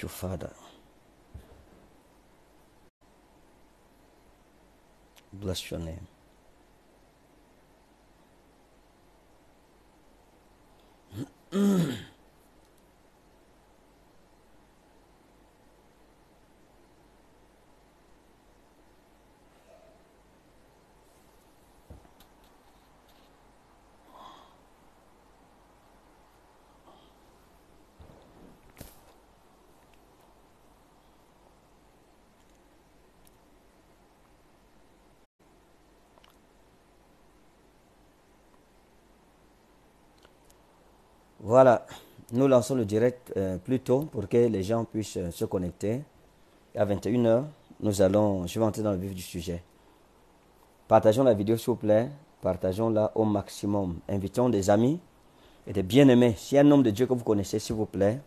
Thank you, Father. Bless your name. Mm. Voilà, nous lançons le direct euh, plus tôt pour que les gens puissent euh, se connecter. À 21h, nous allons, je vais entrer dans le vif du sujet. Partageons la vidéo, s'il vous plaît. Partageons-la au maximum. Invitons des amis et des bien-aimés. Si un homme de Dieu que vous connaissez, s'il vous plaît,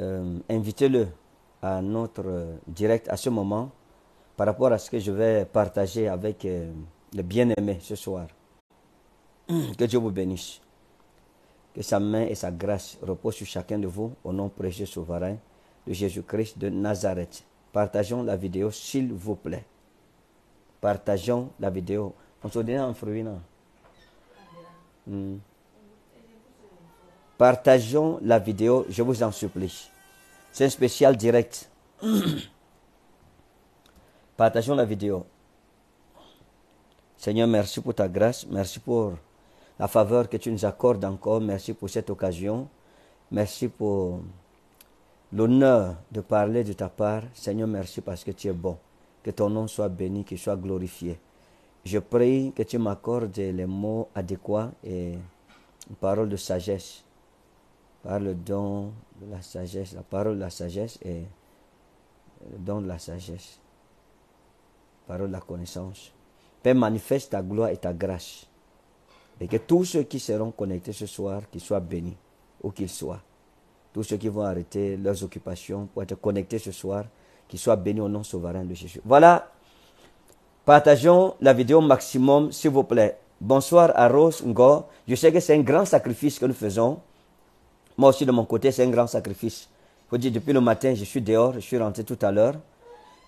euh, invitez-le à notre direct à ce moment par rapport à ce que je vais partager avec les bien-aimés ce soir. Que Dieu vous bénisse. Que sa main et sa grâce reposent sur chacun de vous au nom précieux souverain de Jésus-Christ de Nazareth. Partageons la vidéo, s'il vous plaît. Partageons la vidéo. On se donne en fruit, non hmm. Partageons la vidéo, je vous en supplie. C'est un spécial direct. Partageons la vidéo. Seigneur, merci pour ta grâce, merci pour la faveur que tu nous accordes encore. Merci pour cette occasion. Merci pour l'honneur de parler de ta part. Seigneur, merci parce que tu es bon. Que ton nom soit béni, qu'il soit glorifié. Je prie que tu m'accordes les mots adéquats et une parole de sagesse. Par le don de la sagesse, la parole de la sagesse et le don de la sagesse. Parole de la connaissance. Père, manifeste ta gloire et ta grâce et que tous ceux qui seront connectés ce soir, qu'ils soient bénis, où qu'ils soient. Tous ceux qui vont arrêter leurs occupations pour être connectés ce soir, qu'ils soient bénis au nom souverain de Jésus. Voilà. Partageons la vidéo maximum, s'il vous plaît. Bonsoir à Rose Ngo, Je sais que c'est un grand sacrifice que nous faisons. Moi aussi, de mon côté, c'est un grand sacrifice. Il faut dire, depuis le matin, je suis dehors, je suis rentré tout à l'heure.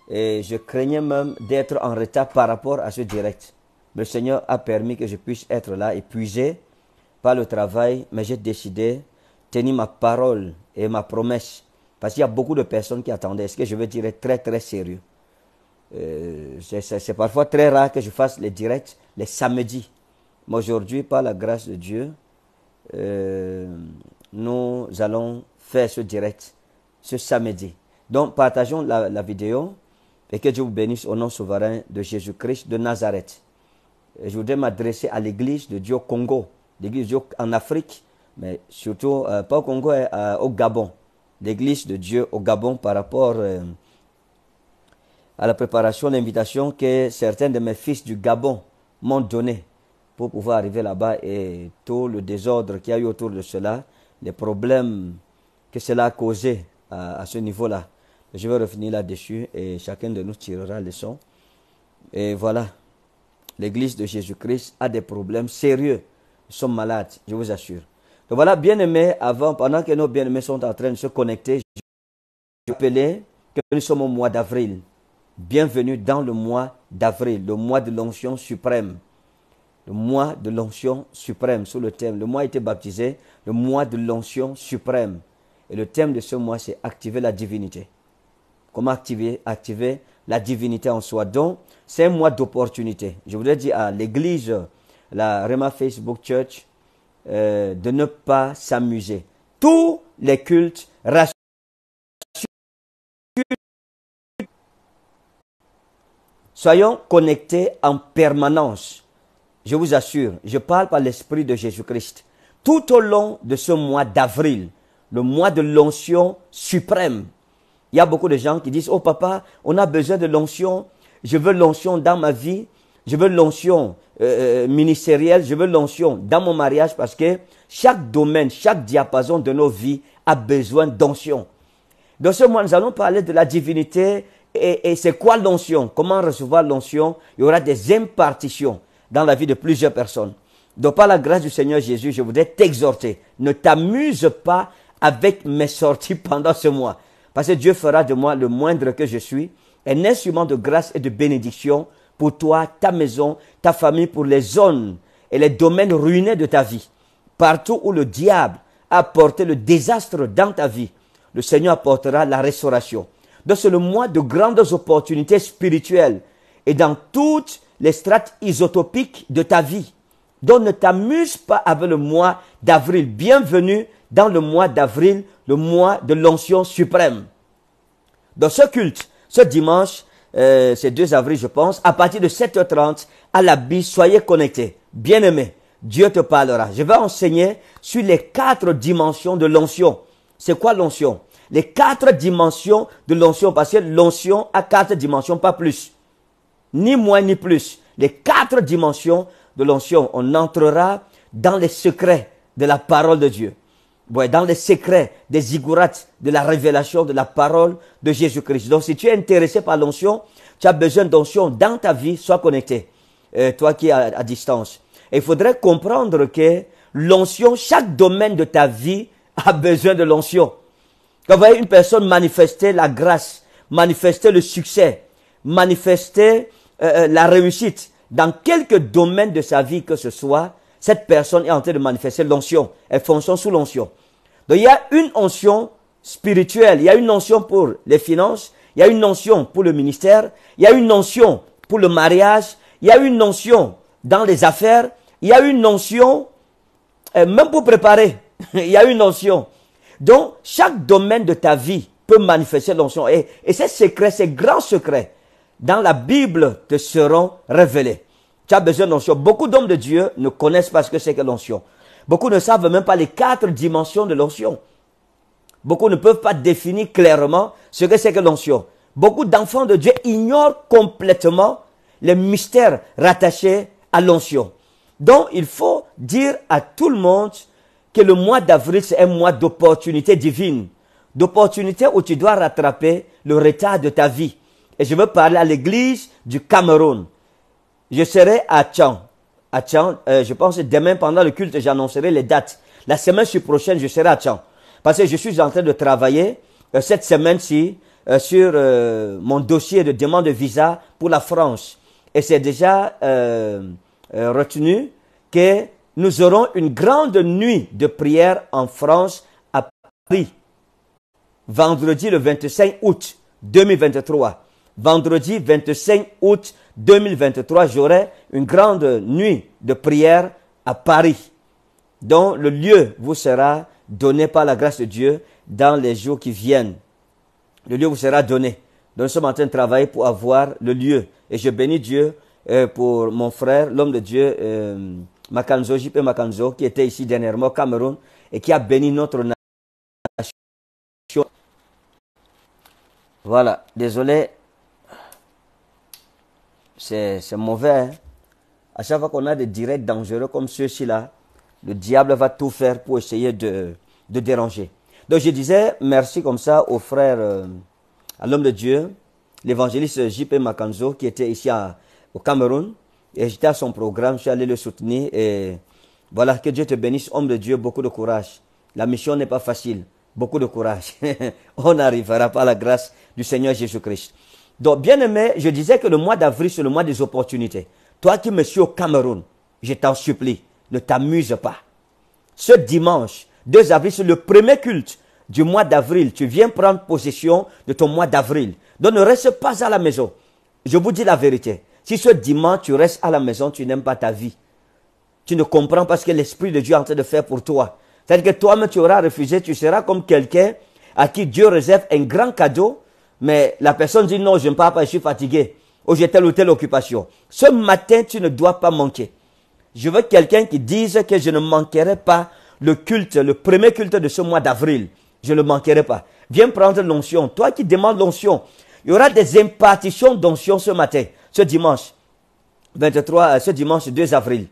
Et je craignais même d'être en retard par rapport à ce direct le Seigneur a permis que je puisse être là, épuisé par le travail, mais j'ai décidé de tenir ma parole et ma promesse. Parce qu'il y a beaucoup de personnes qui attendaient. Ce que je veux dire est très, très sérieux. Euh, c'est parfois très rare que je fasse les directs les samedis. Mais aujourd'hui, par la grâce de Dieu, euh, nous allons faire ce direct ce samedi. Donc, partageons la vidéo et que Dieu vous bénisse au nom souverain de Jésus-Christ de Nazareth je voudrais m'adresser à l'église de Dieu au Congo, l'église de Dieu en Afrique, mais surtout euh, pas au Congo, euh, euh, au Gabon. L'église de Dieu au Gabon par rapport à la préparation, l'invitation que certains de mes fils du Gabon m'ont donnée pour pouvoir arriver là-bas et tout le désordre qu'il y a eu autour de cela, les problèmes que cela a causé à, ce niveau-là. Je vais revenir là-dessus et chacun de nous tirera le leçon. Et voilà l'Église de Jésus-Christ a des problèmes sérieux. Nous sommes malades, je vous assure. Donc voilà, bien-aimés, avant, pendant que nos bien-aimés sont en train de se connecter, je rappelais que nous sommes au mois d'avril. Bienvenue dans le mois d'avril, le mois de l'onction suprême. Le mois de l'onction suprême, sous le thème. Le mois a été baptisé le mois de l'onction suprême. Et le thème de ce mois, c'est activer la divinité. Comment activer Activer la divinité en soi. Donc, c'est un mois d'opportunité. Je voudrais dire à l'église, la Rema Facebook Church, euh, de ne pas s'amuser. Tous les cultes rassurent Soyons connectés en permanence. Je vous assure, je parle par l'Esprit de Jésus-Christ. Tout au long de ce mois d'avril, le mois de l'onction suprême, il y a beaucoup de gens qui disent, oh papa, on a besoin de l'onction, je veux l'onction dans ma vie, je veux l'onction euh, euh, ministérielle, je veux l'onction dans mon mariage parce que chaque domaine, chaque diapason de nos vies a besoin d'onction. Dans ce mois, nous allons parler de la divinité et, et c'est quoi l'onction, comment recevoir l'onction. Il y aura des impartitions dans la vie de plusieurs personnes. Donc par la grâce du Seigneur Jésus, je voudrais t'exhorter. Ne t'amuse pas avec mes sorties pendant ce mois parce que Dieu fera de moi le moindre que je suis, un instrument de grâce et de bénédiction pour toi, ta maison, ta famille, pour les zones et les domaines ruinés de ta vie. Partout où le diable a apporté le désastre dans ta vie, le Seigneur apportera la restauration. Donc c'est le mois de grandes opportunités spirituelles et dans toutes les strates isotopiques de ta vie. Donc ne t'amuse pas avec le mois d'avril. Bienvenue dans le mois d'avril, le mois de l'onction suprême. Dans ce culte, ce dimanche, euh, c'est 2 avril je pense, à partir de 7h30 à la bise, soyez connectés. Bien-aimés, Dieu te parlera. Je vais enseigner sur les quatre dimensions de l'onction. C'est quoi l'onction Les quatre dimensions de l'onction, parce que l'onction a quatre dimensions, pas plus. Ni moins ni plus. Les quatre dimensions de l'onction. On entrera dans les secrets de la parole de Dieu dans les secrets des ziggurats, de la révélation de la parole de Jésus-Christ. Donc, si tu es intéressé par l'onction, tu as besoin d'onction dans ta vie, sois connecté, euh, toi qui es à, distance. il faudrait comprendre que l'onction, chaque domaine de ta vie a besoin de l'onction. Quand vous voyez une personne manifester la grâce, manifester le succès, manifester euh, euh, la réussite, dans quelque domaine de sa vie que ce soit, cette personne est en train de manifester l'onction. Elle fonctionne sous l'onction. Donc il y a une notion spirituelle, il y a une notion pour les finances, il y a une notion pour le ministère, il y a une notion pour le mariage, il y a une notion dans les affaires, il y a une notion, euh, même pour préparer, il y a une notion. Donc chaque domaine de ta vie peut manifester l'onction. Et, et ces secrets, ces grands secrets, dans la Bible te seront révélés. Tu as besoin d'onction. Beaucoup d'hommes de Dieu ne connaissent pas ce que c'est que l'onction. Beaucoup ne savent même pas les quatre dimensions de l'onction. Beaucoup ne peuvent pas définir clairement ce que c'est que l'onction. Beaucoup d'enfants de Dieu ignorent complètement les mystères rattachés à l'onction. Donc, il faut dire à tout le monde que le mois d'avril, c'est un mois d'opportunité divine. D'opportunité où tu dois rattraper le retard de ta vie. Et je veux parler à l'église du Cameroun. Je serai à Tchang. Euh, je pense que demain, pendant le culte, j'annoncerai les dates. La semaine prochaine, je serai à Tchang. Parce que je suis en train de travailler euh, cette semaine-ci euh, sur mon dossier de demande de visa pour la France. Et c'est déjà retenu que nous aurons une grande nuit de prière en France à Paris. Vendredi le 25 août 2023. Vendredi 25 août 2023, j'aurai une grande nuit de prière à Paris, dont le lieu vous sera donné par la grâce de Dieu dans les jours qui viennent. Le lieu vous sera donné. Donc nous sommes en train de travailler pour avoir le lieu. Et je bénis Dieu euh, pour mon frère, l'homme de Dieu, euh, Makanzo, JP Makanzo, qui était ici dernièrement au Cameroun et qui a béni notre nation. Voilà, désolé, c'est mauvais. Hein. À chaque fois qu'on a des directs dangereux comme ceux-ci là, le diable va tout faire pour essayer de, de déranger. Donc je disais merci comme ça au frère, euh, à l'homme de Dieu, l'évangéliste J.P. Makanzo, qui était ici au Cameroun. Et j'étais à son programme, je suis allé le soutenir. Et voilà, que Dieu te bénisse, homme de Dieu, beaucoup de courage. La mission n'est pas facile, beaucoup de courage. On n'arrivera pas à la grâce du Seigneur Jésus-Christ. Donc, bien aimé, je disais que le mois d'avril, c'est le mois des opportunités. Toi qui me suis au Cameroun, je t'en supplie, ne t'amuse pas. Ce dimanche, 2 avril, c'est le premier culte du mois d'avril. Tu viens prendre possession de ton mois d'avril. Donc, ne reste pas à la maison. Je vous dis la vérité. Si ce dimanche, tu restes à la maison, tu n'aimes pas ta vie. Tu ne comprends pas ce que l'Esprit de Dieu est en train de faire pour toi. C'est-à-dire que toi-même, tu auras refusé, tu seras comme quelqu'un à qui Dieu réserve un grand cadeau mais la personne dit non, je ne parle pas, je suis fatigué, ou oh, j'ai telle ou telle occupation. Ce matin, tu ne dois pas manquer. Je veux quelqu'un qui dise que je ne manquerai pas le culte, le premier culte de ce mois d'avril. Je ne le manquerai pas. Viens prendre l'onction. Toi qui demandes l'onction, il y aura des impartitions d'onction ce matin, ce dimanche 23, euh, ce dimanche 2 avril.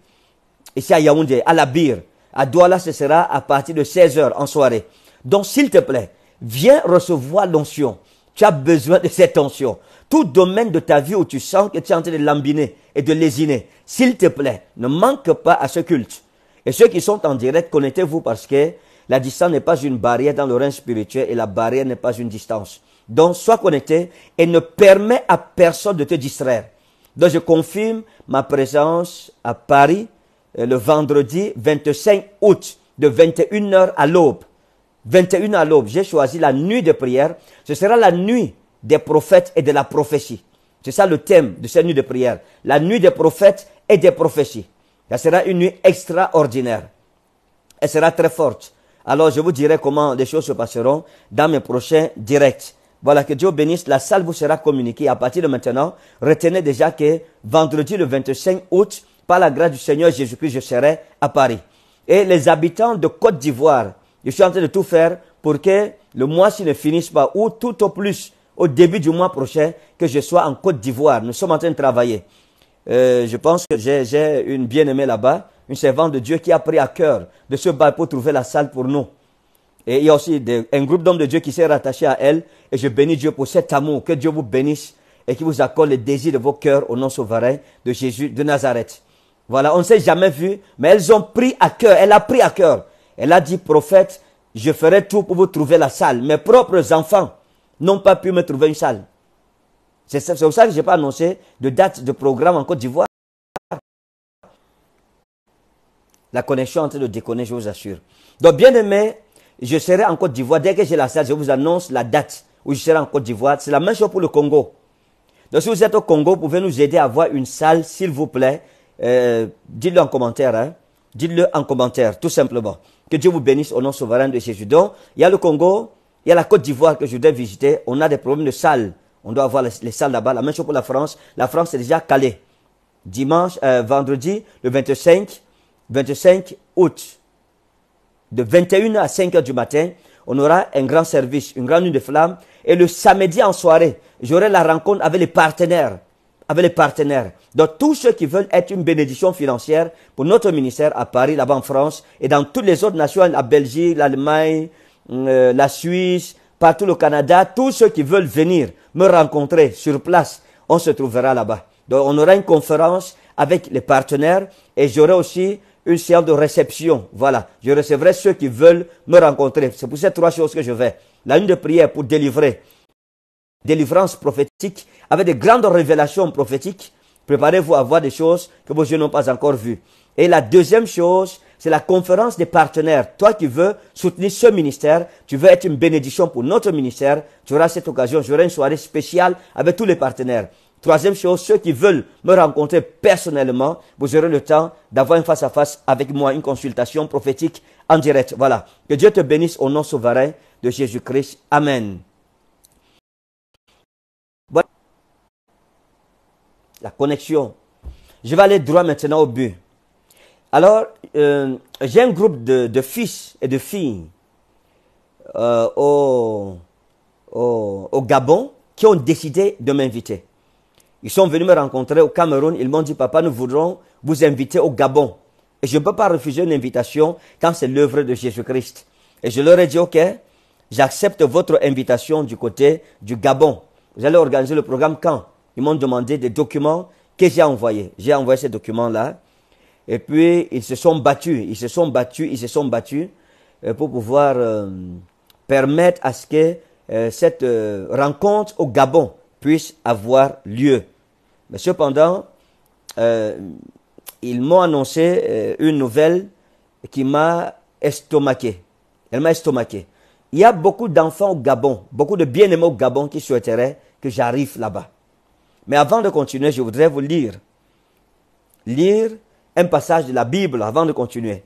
Ici à Yaoundé, à la Bire, à Douala, ce sera à partir de 16h en soirée. Donc, s'il te plaît, viens recevoir l'onction. Tu as besoin de cette tension. Tout domaine de ta vie où tu sens que tu es en train de lambiner et de lésiner, s'il te plaît, ne manque pas à ce culte. Et ceux qui sont en direct, connectez-vous parce que la distance n'est pas une barrière dans le règne spirituel et la barrière n'est pas une distance. Donc, sois connecté et ne permets à personne de te distraire. Donc, je confirme ma présence à Paris euh, le vendredi 25 août de 21h à l'aube. 21 à l'aube, j'ai choisi la nuit de prière. Ce sera la nuit des prophètes et de la prophétie. C'est ça le thème de cette nuit de prière. La nuit des prophètes et des prophéties. Ça sera une nuit extraordinaire. Elle sera très forte. Alors je vous dirai comment les choses se passeront dans mes prochains directs. Voilà, que Dieu bénisse. La salle vous sera communiquée à partir de maintenant. Retenez déjà que vendredi le 25 août, par la grâce du Seigneur Jésus-Christ, je serai à Paris. Et les habitants de Côte d'Ivoire, je suis en train de tout faire pour que le mois-ci ne finisse pas, ou tout au plus, au début du mois prochain, que je sois en Côte d'Ivoire. Nous sommes en train de travailler. Euh, je pense que j'ai une bien-aimée là-bas, une servante de Dieu qui a pris à cœur de se battre pour trouver la salle pour nous. Et il y a aussi un groupe d'hommes de Dieu qui s'est rattaché à elle. Et je bénis Dieu pour cet amour. Que Dieu vous bénisse et qui vous accorde les désirs de vos cœurs au nom souverain de Jésus de Nazareth. Voilà, on ne s'est jamais vu, mais elles ont pris à cœur, elle a pris à cœur elle a dit, prophète, je ferai tout pour vous trouver la salle. Mes propres enfants n'ont pas pu me trouver une salle. C'est pour ça que je n'ai pas annoncé de date de programme en Côte d'Ivoire. La connexion est en train de déconner, je vous assure. Donc, bien aimé, je serai en Côte d'Ivoire. Dès que j'ai la salle, je vous annonce la date où je serai en Côte d'Ivoire. C'est la même chose pour le Congo. Donc, si vous êtes au Congo, vous pouvez nous aider à avoir une salle, s'il vous plaît. Euh, dites-le en commentaire. Hein. Dites-le en commentaire, tout simplement. Que Dieu vous bénisse au nom souverain de Jésus. Donc, il y a le Congo, il y a la Côte d'Ivoire que je dois visiter. On a des problèmes de salles. On doit avoir les, salles là-bas. La même chose pour la France. La France est déjà calée. Dimanche, euh, vendredi, le 25, 25 août, de 21h à 5 heures du matin, on aura un grand service, une grande nuit de flammes. Et le samedi en soirée, j'aurai la rencontre avec les partenaires avec les partenaires. Donc tous ceux qui veulent être une bénédiction financière pour notre ministère à Paris, là-bas en France, et dans toutes les autres nations, à Belgique, l'Allemagne, euh, la Suisse, partout le Canada, tous ceux qui veulent venir me rencontrer sur place, on se trouvera là-bas. Donc on aura une conférence avec les partenaires et j'aurai aussi une séance de réception. Voilà, je recevrai ceux qui veulent me rencontrer. C'est pour ces trois choses que je vais. La une de prière pour délivrer, délivrance prophétique avec de grandes révélations prophétiques. Préparez-vous à voir des choses que vos yeux n'ont pas encore vues. Et la deuxième chose, c'est la conférence des partenaires. Toi qui veux soutenir ce ministère, tu veux être une bénédiction pour notre ministère, tu auras cette occasion. J'aurai une soirée spéciale avec tous les partenaires. Troisième chose, ceux qui veulent me rencontrer personnellement, vous aurez le temps d'avoir une face-à-face -face avec moi, une consultation prophétique en direct. Voilà. Que Dieu te bénisse au nom souverain de Jésus-Christ. Amen. la connexion. Je vais aller droit maintenant au but. Alors, euh, j'ai un groupe de, fils et de filles euh, au, au, Gabon qui ont décidé de m'inviter. Ils sont venus me rencontrer au Cameroun. Ils m'ont dit, papa, nous voudrons vous inviter au Gabon. Et je ne peux pas refuser une invitation quand c'est l'œuvre de Jésus-Christ. Et je leur ai dit, OK, j'accepte votre invitation du côté du Gabon. Vous allez organiser le programme quand ils m'ont demandé des documents que j'ai envoyés. J'ai envoyé ces documents-là. Et puis, ils se sont battus, ils se sont battus, ils se sont battus euh, pour pouvoir euh, permettre à ce que euh, cette rencontre au Gabon puisse avoir lieu. Mais cependant, ils m'ont annoncé une nouvelle qui m'a estomaqué. Elle m'a estomaqué. Il y a beaucoup d'enfants au Gabon, beaucoup de bien-aimés au Gabon qui souhaiteraient que j'arrive là-bas. Mais avant de continuer, je voudrais vous lire, lire un passage de la Bible avant de continuer,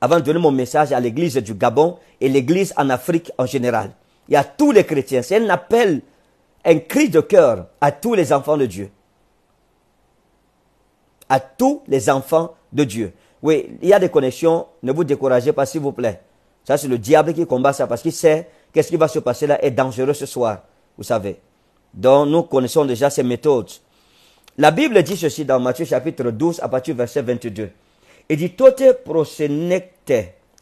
avant de donner mon message à l'église du Gabon et l'église en Afrique en général. Il y a tous les chrétiens. C'est un appel, un cri de cœur à tous les enfants de Dieu. À tous les enfants de Dieu. Oui, il y a des connexions. Ne vous découragez pas, s'il vous plaît. Ça, c'est le diable qui combat ça parce qu'il sait qu'est-ce qui va se passer là est dangereux ce soir. Vous savez. Donc nous connaissons déjà ces méthodes. La Bible dit ceci dans Matthieu chapitre 12 à partir verset 22. Il dit tote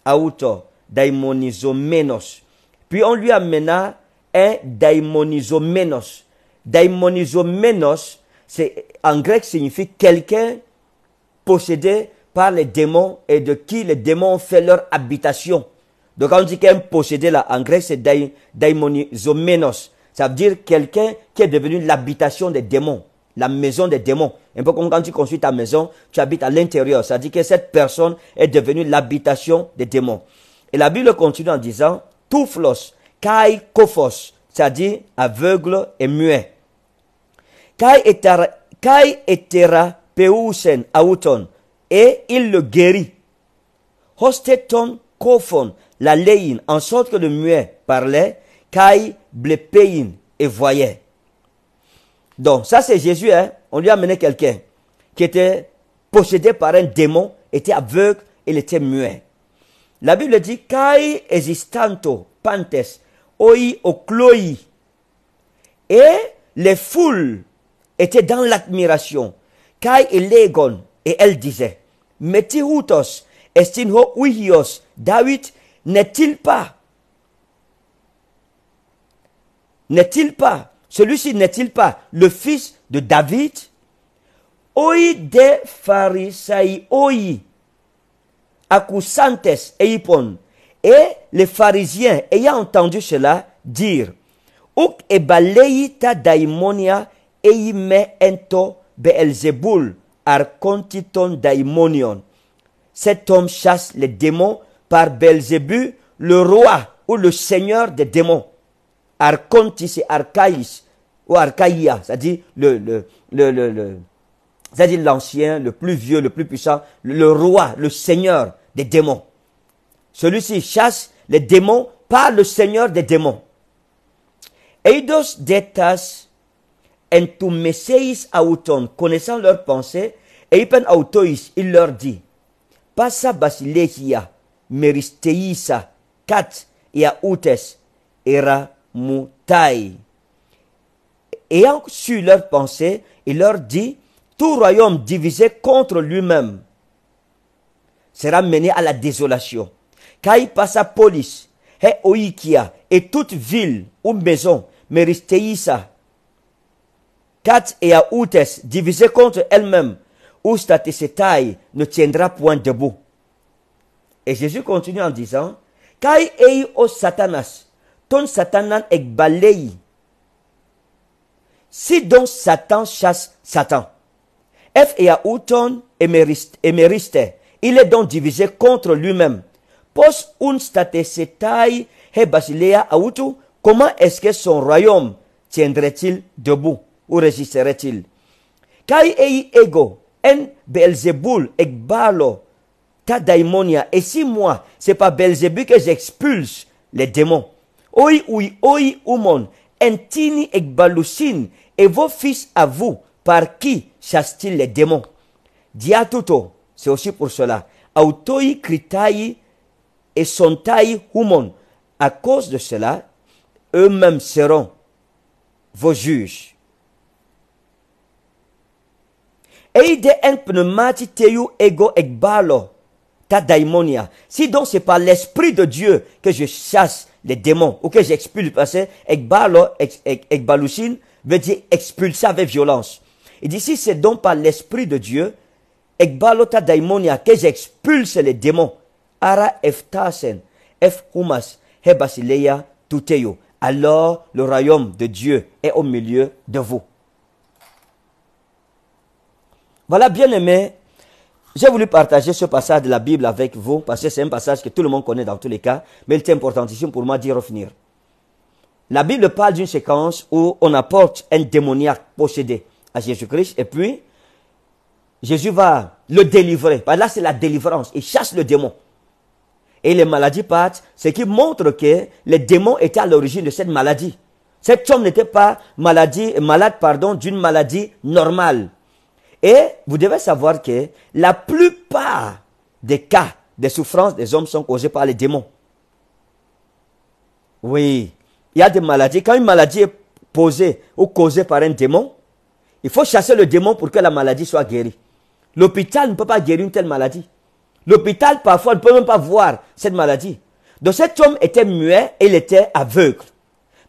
auto daimonizomenos. Puis on lui amena un daimonizomenos. Daimonizomenos, en grec signifie quelqu'un possédé par les démons et de qui les démons ont fait leur habitation. Donc quand on dit qu'un possédé là en grec c'est daimonizomenos. Ça veut dire quelqu'un qui est devenu l'habitation des démons, la maison des démons. Un peu comme quand tu construis ta maison, tu habites à l'intérieur. Ça veut dire que cette personne est devenue l'habitation des démons. Et la Bible continue en disant, Touflos, Kai c'est-à-dire aveugle et muet. Kai etera peusen auton, et il le guérit. Hosteton Kofon, la en sorte que le muet parlait, Kai Blepein et voyait. Donc, ça c'est Jésus, hein? On lui a amené quelqu'un qui était possédé par un démon, était aveugle, il était muet. La Bible dit Kai existanto pantes oi ocloi. Et les foules étaient dans l'admiration. Kai elegon. Et elle disait estin ho uihios. David n'est-il pas N'est-il pas, celui-ci n'est-il pas le fils de David Et les pharisiens, ayant entendu cela, dirent Uk daimonia ento Beelzebul daimonion. Cet homme chasse les démons par Belzébu, le roi ou le seigneur des démons. Archontis et Archaïs, ou Archaïa, c'est-à-dire le, l'ancien, le plus vieux, le plus puissant, le roi, le seigneur des démons. Celui-ci chasse les démons par le seigneur des démons. Eidos detas entumeseis auton, connaissant leurs pensées, eipen autois, il leur dit, passa basilegia, meristeisa, kat iaoutes, era et Ayant su leurs pensées, il leur dit, tout royaume divisé contre lui-même sera mené à la désolation. Car il passa police, et oikia, et toute ville ou maison, meristeïsa, Kat et Aoutes, divisé contre elle même mêmes taille ne tiendra point debout. Et Jésus continue en disant, Kai ei o Satanas, ton Satanan Si donc Satan chasse Satan, il est donc divisé contre lui-même. un comment est-ce que son royaume tiendrait-il debout ou résisterait-il? Kai ego, en et si moi, c'est pas Belzebul que j'expulse les démons, Oi oui, oi umon, entini ekbalusin, et vos fils à vous, par qui chassent-ils les démons Dia tutto, c'est aussi pour cela. Autoi kritai et sontai humon. À cause de cela, eux-mêmes seront vos juges. Eide en pneumati teu ego ekbalo, ta daimonia. Si donc c'est par l'Esprit de Dieu que je chasse des démons. ou que j'expulse parce que ekbalo, veut dire expulser avec violence. et d'ici c'est donc par l'esprit de Dieu, ekbalota daimonia que j'expulse les démons. Ara eftasen, hebasileia tuteyo. Alors le royaume de Dieu est au milieu de vous. Voilà bien aimé j'ai voulu partager ce passage de la Bible avec vous parce que c'est un passage que tout le monde connaît dans tous les cas, mais il est importantissime pour moi d'y revenir. La Bible parle d'une séquence où on apporte un démoniaque possédé à Jésus-Christ et puis Jésus va le délivrer. Là, c'est la délivrance. Il chasse le démon. Et les maladies partent, ce qui montre que les démons étaient à l'origine de cette maladie. Cet homme n'était pas maladie, malade d'une maladie normale. Et vous devez savoir que la plupart des cas de souffrance des hommes sont causés par les démons. Oui, il y a des maladies. Quand une maladie est posée ou causée par un démon, il faut chasser le démon pour que la maladie soit guérie. L'hôpital ne peut pas guérir une telle maladie. L'hôpital, parfois, ne peut même pas voir cette maladie. Donc cet homme était muet et il était aveugle.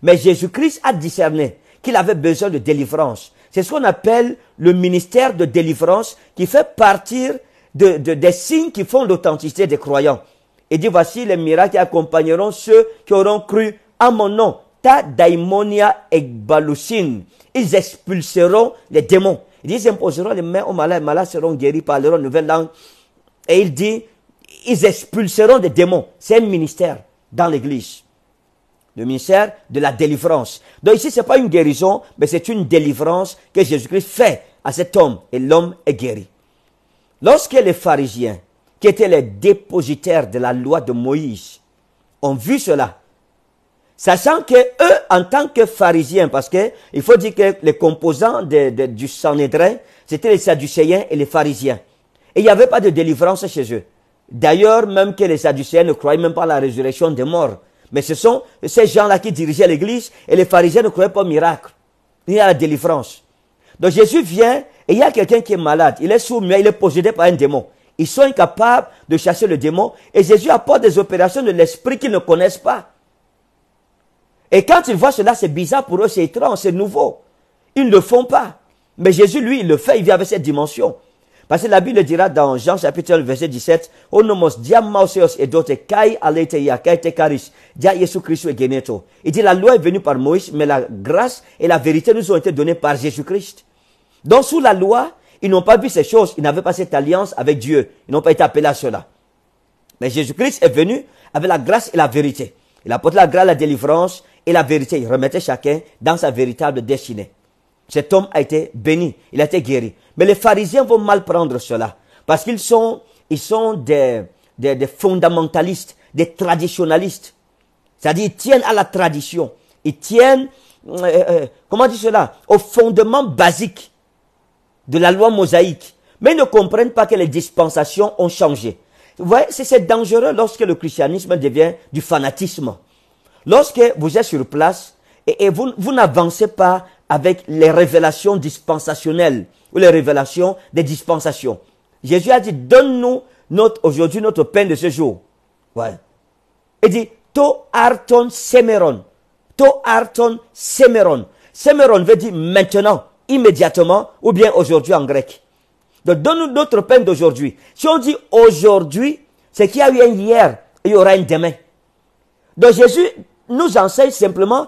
Mais Jésus-Christ a discerné qu'il avait besoin de délivrance. C'est ce qu'on appelle le ministère de délivrance qui fait partir de, des signes qui font l'authenticité des croyants. Et dit, voici les miracles qui accompagneront ceux qui auront cru à mon nom. Ta daimonia Ils expulseront les démons. ils imposeront les mains aux malades, les malades seront guéris, parleront de nouvelle langue. Et il dit, ils expulseront les démons. C'est un ministère dans l'église le ministère de la délivrance. Donc ici, ce n'est pas une guérison, mais c'est une délivrance que Jésus-Christ fait à cet homme et l'homme est guéri. Lorsque les pharisiens, qui étaient les dépositaires de la loi de Moïse, ont vu cela, sachant que eux, en tant que pharisiens, parce que il faut dire que les composants de, du Sanhédrin, c'était les Sadducéens et les pharisiens. Et il n'y avait pas de délivrance chez eux. D'ailleurs, même que les Sadducéens ne croyaient même pas la résurrection des morts. Mais ce sont ces gens-là qui dirigeaient l'église et les pharisiens ne croyaient pas au miracle, ni à la délivrance. Donc Jésus vient et il y a quelqu'un qui est malade, il est soumis, il est possédé par un démon. Ils sont incapables de chasser le démon et Jésus apporte des opérations de l'esprit qu'ils ne connaissent pas. Et quand ils voient cela, c'est bizarre pour eux, c'est étrange, c'est nouveau. Ils ne le font pas. Mais Jésus, lui, il le fait, il vient avec cette dimension. Parce que la Bible dira dans Jean chapitre verset 17, et kai Jésus Christ Il dit, la loi est venue par Moïse, mais la grâce et la vérité nous ont été données par Jésus Christ. Donc, sous la loi, ils n'ont pas vu ces choses, ils n'avaient pas cette alliance avec Dieu, ils n'ont pas été appelés à cela. Mais Jésus-Christ est venu avec la grâce et la vérité. Il apporte la grâce, la délivrance et la vérité. Il remettait chacun dans sa véritable destinée. Cet homme a été béni, il a été guéri. Mais les pharisiens vont mal prendre cela. Parce qu'ils sont, ils sont des, des, fondamentalistes, des traditionalistes. C'est-à-dire, ils tiennent à la tradition. Ils tiennent, euh, euh, euh, comment dire cela, au fondement basique de la loi mosaïque. Mais ils ne comprennent pas que les dispensations ont changé. Vous voyez, c'est dangereux lorsque le christianisme devient du fanatisme. Lorsque vous êtes sur place et, et vous n'avancez pas avec les révélations dispensationnelles ou les révélations des dispensations. Jésus a dit, donne-nous notre, aujourd'hui notre peine de ce jour. Ouais. Il dit, to arton semeron. To arton semeron. Semeron veut dire maintenant, immédiatement, ou bien aujourd'hui en grec. Donc, donne-nous notre peine d'aujourd'hui. Si on dit aujourd'hui, c'est qu'il y a eu un hier, il y aura un demain. Donc, Jésus nous enseigne simplement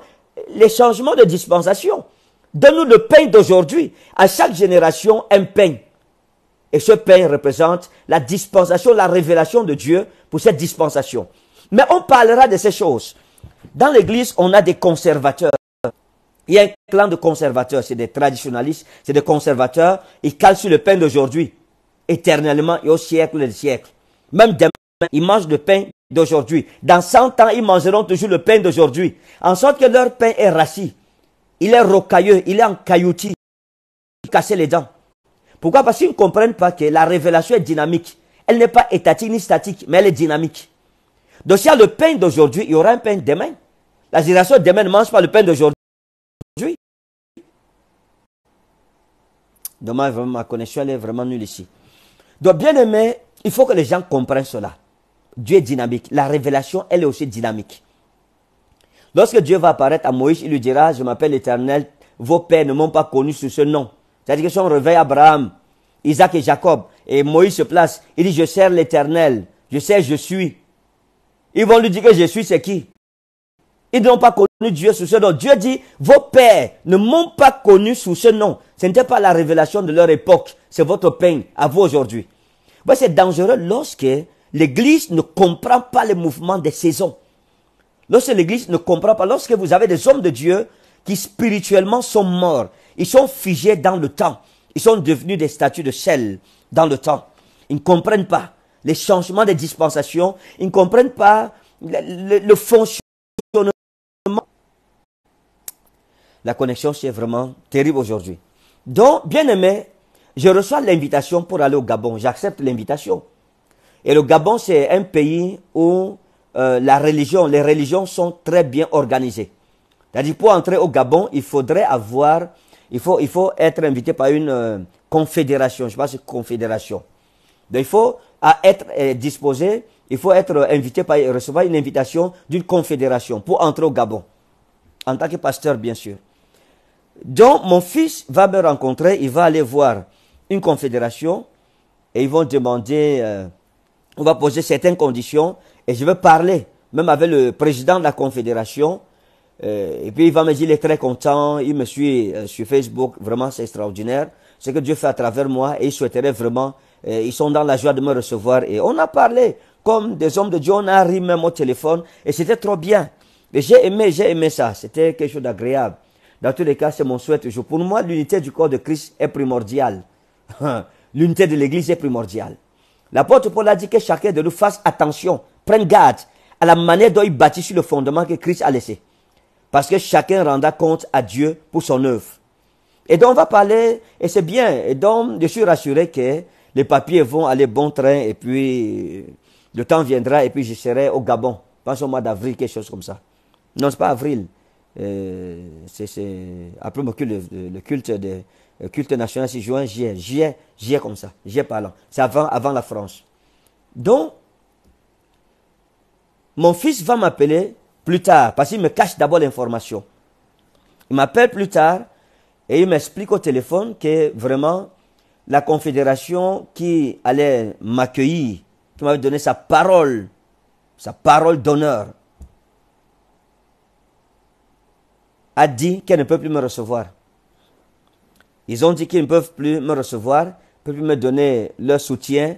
les changements de dispensation. Donne-nous le pain d'aujourd'hui. À chaque génération, un pain. Et ce pain représente la dispensation, la révélation de Dieu pour cette dispensation. Mais on parlera de ces choses. Dans l'église, on a des conservateurs. Il y a un clan de conservateurs, c'est des traditionalistes, c'est des conservateurs. Ils calent sur le pain d'aujourd'hui, éternellement et au siècle des siècles. Même demain, ils mangent le pain d'aujourd'hui. Dans cent ans, ils mangeront toujours le pain d'aujourd'hui. En sorte que leur pain est rassis il est rocailleux, il est en cailloutis, il cassait les dents. Pourquoi Parce qu'ils ne comprennent pas que la révélation est dynamique. Elle n'est pas étatique ni statique, mais elle est dynamique. Donc s'il y a le pain d'aujourd'hui, il y aura un pain demain. La génération de demain ne mange pas le pain d'aujourd'hui. Demain, ma connexion, est vraiment nulle ici. Donc, bien aimé, il faut que les gens comprennent cela. Dieu est dynamique. La révélation, elle est aussi dynamique. Lorsque Dieu va apparaître à Moïse, il lui dira, je m'appelle l'Éternel, vos pères ne m'ont pas connu sous ce nom. C'est-à-dire que si on réveille Abraham, Isaac et Jacob, et Moïse se place, il dit, je sers l'Éternel, je sais, je suis. Ils vont lui dire que je suis, c'est qui Ils n'ont pas connu Dieu sous ce nom. Dieu dit, vos pères ne m'ont pas connu sous ce nom. Ce n'était pas la révélation de leur époque, c'est votre peine à vous aujourd'hui. c'est dangereux lorsque l'Église ne comprend pas les mouvements des saisons. Lorsque l'Église ne comprend pas, lorsque vous avez des hommes de Dieu qui spirituellement sont morts, ils sont figés dans le temps, ils sont devenus des statues de sel dans le temps. Ils ne comprennent pas les changements des dispensations, ils ne comprennent pas le, fonctionnement. La connexion, c'est vraiment terrible aujourd'hui. Donc, bien aimé, je reçois l'invitation pour aller au Gabon. J'accepte l'invitation. Et le Gabon, c'est un pays où euh, la religion, les religions sont très bien organisées. C'est-à-dire pour entrer au Gabon, il faudrait avoir, il faut, il faut être invité par une euh, confédération, je pense confédération. Donc il faut être euh, disposé, il faut être invité par recevoir une invitation d'une confédération pour entrer au Gabon, en tant que pasteur bien sûr. Donc mon fils va me rencontrer, il va aller voir une confédération et ils vont demander, on va poser certaines conditions et je veux parler même avec le président de la confédération. Euh, et puis il va me dire, il est très content, il me suit euh, sur Facebook, vraiment c'est extraordinaire. Ce que Dieu fait à travers moi, et il souhaiterait vraiment, euh, ils sont dans la joie de me recevoir. Et on a parlé, comme des hommes de Dieu, on a ri même au téléphone, et c'était trop bien. Et j'ai aimé, j'ai aimé ça, c'était quelque chose d'agréable. Dans tous les cas, c'est mon souhait toujours. Pour moi, l'unité du corps de Christ est primordiale. l'unité de l'Église est primordiale. L'apôtre Paul a dit que chacun de nous fasse attention, prenne garde à la manière dont il bâtit sur le fondement que Christ a laissé. Parce que chacun rendra compte à Dieu pour son œuvre. Et donc on va parler, et c'est bien, et donc je suis rassuré que les papiers vont aller bon train, et puis le temps viendra, et puis je serai au Gabon. pensez au mois d'avril, quelque chose comme ça. Non, c'est pas avril. Euh, c'est, après le, culte de, euh, culte national, c'est juin, juillet, j'y juillet comme ça, juillet parlant. C'est avant, avant la France. Donc, mon fils va m'appeler plus tard, parce qu'il me cache d'abord l'information. Il m'appelle plus tard et il m'explique au téléphone que vraiment, la confédération qui allait m'accueillir, qui m'avait donné sa parole, sa parole d'honneur, a dit qu'elle ne peut plus me recevoir. Ils ont dit qu'ils ne peuvent plus me recevoir, ne peuvent plus me donner leur soutien.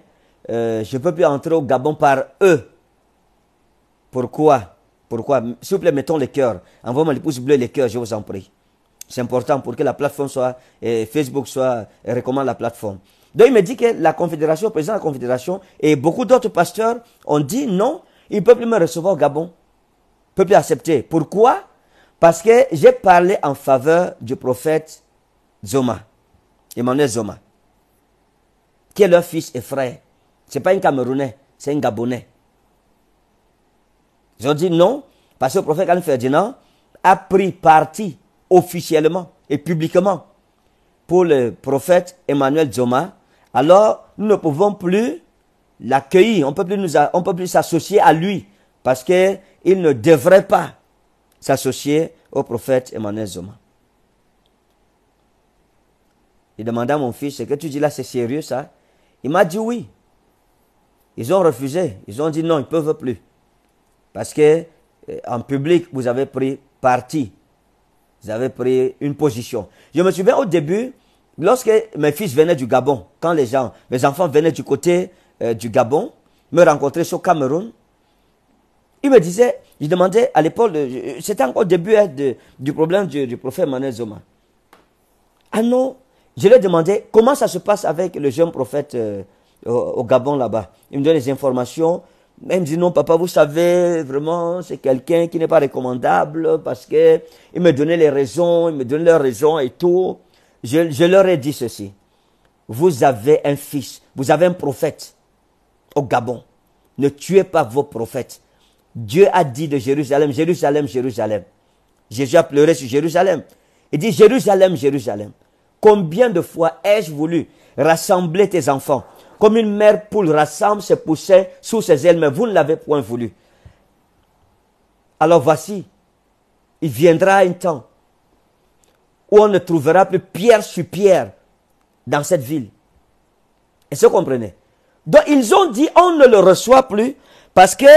Euh, je ne peux plus entrer au Gabon par eux. Pourquoi Pourquoi S'il vous plaît, mettons les cœurs. Envoyez-moi les pouces bleus, les cœurs, je vous en prie. C'est important pour que la plateforme soit, Facebook soit, recommande la plateforme. Donc il me dit que la Confédération, le président de la Confédération et beaucoup d'autres pasteurs ont dit non, ils ne peuvent plus me recevoir au Gabon. Ils ne peuvent plus accepter. Pourquoi Parce que j'ai parlé en faveur du prophète Zoma, Emmanuel Zoma, qui est leur fils et frère. Ce n'est pas un Camerounais, c'est un Gabonais. Ils ont dit non, parce que le prophète Ferdinand a pris parti officiellement et publiquement pour le prophète Emmanuel Zoma. Alors, nous ne pouvons plus l'accueillir, on ne peut plus peut plus s'associer à lui, parce qu'il ne devrait pas s'associer au prophète Emmanuel Zoma. J'ai à mon fils, ce que tu dis là, c'est sérieux ça Il m'a dit oui. Ils ont refusé. Ils ont dit non, ils ne peuvent plus. Parce que euh, en public, vous avez pris parti. Vous avez pris une position. Je me souviens au début, lorsque mes fils venaient du Gabon, quand les gens, mes enfants venaient du côté euh, du Gabon, me rencontrer sur Cameroun, ils me disaient, je demandais à l'époque, euh, c'était encore au début hein, du problème du, prophète Manuel Zoma. Ah non, je lui ai demandé comment ça se passe avec le jeune prophète euh, au, Gabon là-bas. Il me donne des informations. il me dit non, papa, vous savez, vraiment, c'est quelqu'un qui n'est pas recommandable parce que il me donnait les raisons, il me donnait leurs raisons et tout. Je, je leur ai dit ceci. Vous avez un fils, vous avez un prophète au Gabon. Ne tuez pas vos prophètes. Dieu a dit de Jérusalem, Jérusalem, Jérusalem. Jésus a pleuré sur Jérusalem. Il dit Jérusalem, Jérusalem. Combien de fois ai-je voulu rassembler tes enfants Comme une mère poule rassemble ses poussins sous ses ailes, mais vous ne l'avez point voulu. Alors voici, il viendra un temps où on ne trouvera plus pierre sur pierre dans cette ville. Et ce que vous comprenez Donc ils ont dit, on ne le reçoit plus parce que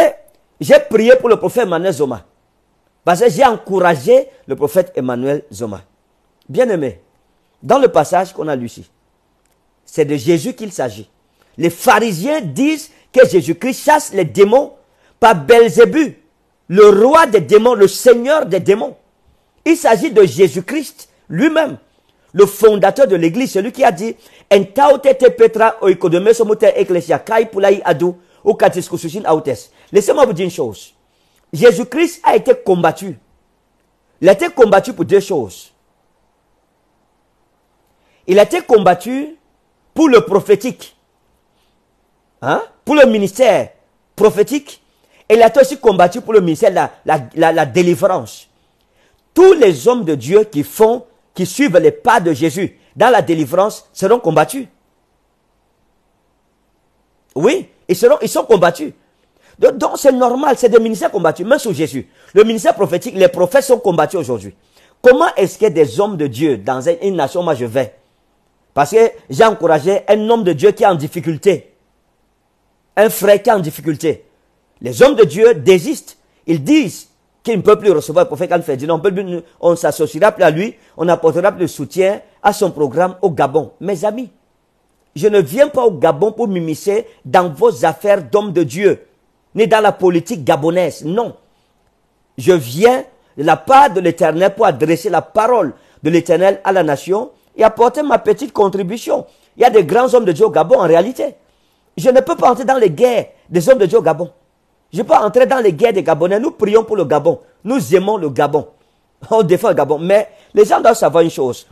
j'ai prié pour le prophète Emmanuel Zoma. Parce que j'ai encouragé le prophète Emmanuel Zoma. Bien aimé, dans le passage qu'on a lu ici, c'est de Jésus qu'il s'agit. Les pharisiens disent que Jésus-Christ chasse les démons par Belzébu, le roi des démons, le seigneur des démons. Il s'agit de Jésus-Christ lui-même, le fondateur de l'Église, celui qui a dit « kai autes ». Laissez-moi vous dire une chose. Jésus-Christ a été combattu. Il a été combattu pour deux choses il a été combattu pour le prophétique, hein? pour le ministère prophétique. Et il a été aussi combattu pour le ministère de la, délivrance. Tous les hommes de Dieu qui font, qui suivent les pas de Jésus dans la délivrance seront combattus. Oui, ils, seront, ils sont combattus. Donc c'est normal, c'est des ministères combattus, même sous Jésus. Le ministère prophétique, les prophètes sont combattus aujourd'hui. Comment est-ce que des hommes de Dieu dans une nation, moi je vais, parce que j'ai encouragé un homme de Dieu qui est en difficulté. Un frère qui est en difficulté. Les hommes de Dieu désistent. Ils disent qu'ils ne peuvent plus recevoir le prophète fait on ne s'associera plus à lui, on apportera plus le soutien à son programme au Gabon. Mes amis, je ne viens pas au Gabon pour m'immiscer dans vos affaires d'hommes de Dieu, ni dans la politique gabonaise. Non. Je viens de la part de l'Éternel pour adresser la parole de l'Éternel à la nation et apporter ma petite contribution. Il y a des grands hommes de Dieu au Gabon en réalité. Je ne peux pas entrer dans les guerres des hommes de Dieu au Gabon. Je peux entrer dans les guerres des Gabonais. Nous prions pour le Gabon. Nous aimons le Gabon. On défend le Gabon. Mais les gens doivent savoir une chose.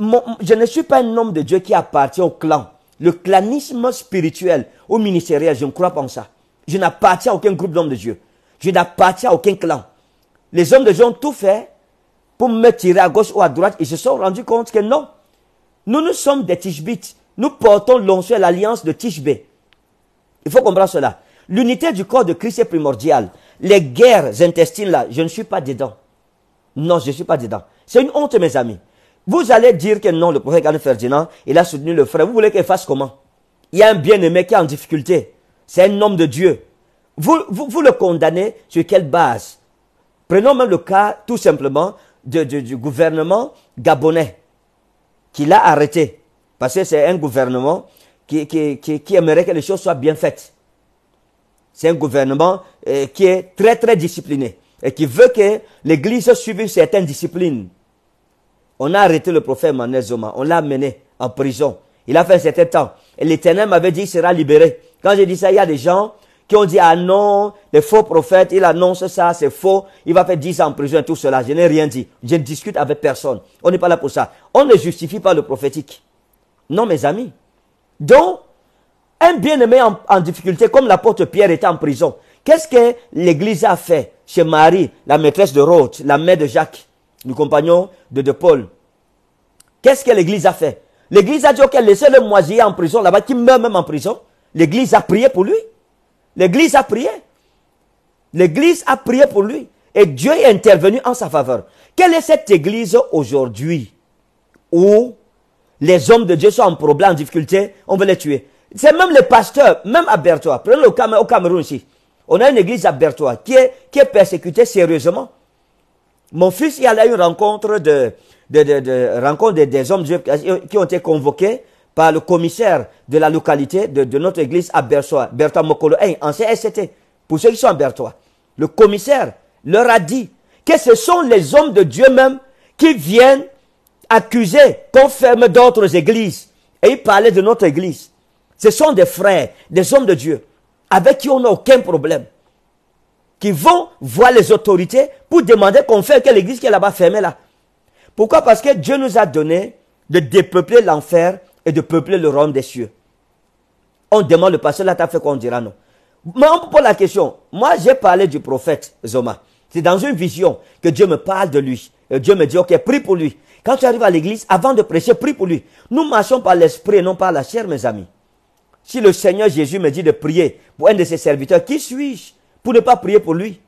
je ne suis pas un homme de Dieu qui appartient au clan. Le clanisme spirituel ou ministériel, je ne crois pas en ça. Je n'appartiens à aucun groupe d'hommes de Dieu. Je n'appartiens à aucun clan. Les hommes de Dieu ont tout fait pour me tirer à gauche ou à droite. Ils se sont rendus compte que non, nous, nous sommes des Tishbites. Nous portons l'onction à l'alliance de Tishbé. Il faut comprendre cela. L'unité du corps de Christ est primordiale. Les guerres intestines là, je ne suis pas dedans. Non, je ne suis pas dedans. C'est une honte, mes amis. Vous allez dire que non, le prophète Gane Ferdinand, il a soutenu le frère. Vous voulez qu'il fasse comment Il y a un bien-aimé qui est en difficulté. C'est un homme de Dieu. Vous, vous, vous le condamnez sur quelle base Prenons même le cas, tout simplement, du gouvernement gabonais qui l'a arrêté. Parce que c'est un gouvernement qui, qui, aimerait que les choses soient bien faites. C'est un gouvernement euh, qui est très très discipliné et qui veut que l'Église suive certaines disciplines. On a arrêté le prophète Manuel on l'a amené en prison. Il a fait un certain temps. Et l'Éternel m'avait dit, qu'il sera libéré. Quand je dit ça, il y a des gens qui ont dit, ah non, les faux prophètes, il annonce ça, c'est faux, il va faire 10 ans en prison et tout cela. Je n'ai rien dit. Je ne discute avec personne. On n'est pas là pour ça. On ne justifie pas le prophétique. Non, mes amis. Donc, un bien-aimé en, difficulté, comme l'apôtre Pierre était en prison, qu'est-ce que l'Église a fait chez Marie, la maîtresse de Rhodes, la mère de Jacques, le compagnon de, de Paul Qu'est-ce que l'Église a fait L'Église a dit, ok, laissez-le moisir en prison là-bas, qui meurt même en prison. L'Église a prié pour lui. L'église a prié. L'église a prié pour lui. Et Dieu est intervenu en sa faveur. Quelle est cette église aujourd'hui où les hommes de Dieu sont en problème, en difficulté, on veut les tuer C'est même les pasteurs, même à Berthois, Prenez le au Cameroun ici. On a une église à Berthois qui est, qui persécutée sérieusement. Mon fils, il y a eu une rencontre de, rencontre des hommes de Dieu qui ont été convoqués par le commissaire de la localité de, notre église à Bertois, Bertois Mokolo, ancien S.C.T. pour ceux qui sont à Bertois. Le commissaire leur a dit que ce sont les hommes de Dieu même qui viennent accuser qu'on ferme d'autres églises. Et il parlait de notre église. Ce sont des frères, des hommes de Dieu, avec qui on n'a aucun problème, qui vont voir les autorités pour demander qu'on ferme quelle église qui est là-bas fermée là. Pourquoi Parce que Dieu nous a donné de dépeupler l'enfer et de peupler le royaume des cieux. On demande le pasteur, là, t'as fait quoi On dira non. Mais on pose la question. Moi, j'ai parlé du prophète Zoma. C'est dans une vision que Dieu me parle de lui. Dieu me dit, ok, prie pour lui. Quand tu arrives à l'église, avant de prêcher, prie pour lui. Nous marchons par l'esprit et non par la chair, mes amis. Si le Seigneur Jésus me dit de prier pour un de ses serviteurs, qui suis-je pour ne pas prier pour lui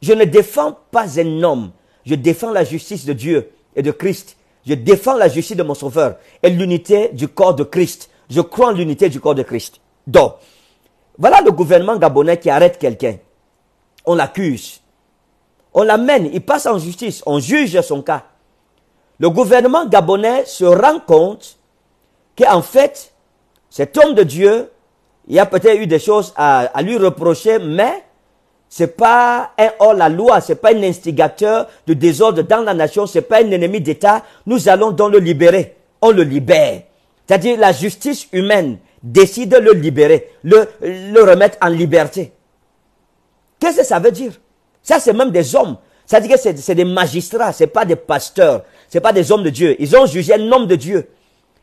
Je ne défends pas un homme. Je défends la justice de Dieu et de Christ. Je défends la justice de mon sauveur et l'unité du corps de Christ. Je crois en l'unité du corps de Christ. Donc, voilà le gouvernement gabonais qui arrête quelqu'un. On l'accuse. On l'amène, il passe en justice, on juge son cas. Le gouvernement gabonais se rend compte qu'en fait, cet homme de Dieu, il y a peut-être eu des choses à, à lui reprocher, mais c'est pas un hors-la-loi, c'est pas un instigateur de désordre dans la nation, c'est pas un ennemi d'État. Nous allons donc le libérer. On le libère. C'est-à-dire la justice humaine décide de le libérer, le, le remettre en liberté. Qu'est-ce que ça veut dire Ça, c'est même des hommes. cest à dire que c'est des magistrats, c'est pas des pasteurs, c'est pas des hommes de Dieu. Ils ont jugé un homme de Dieu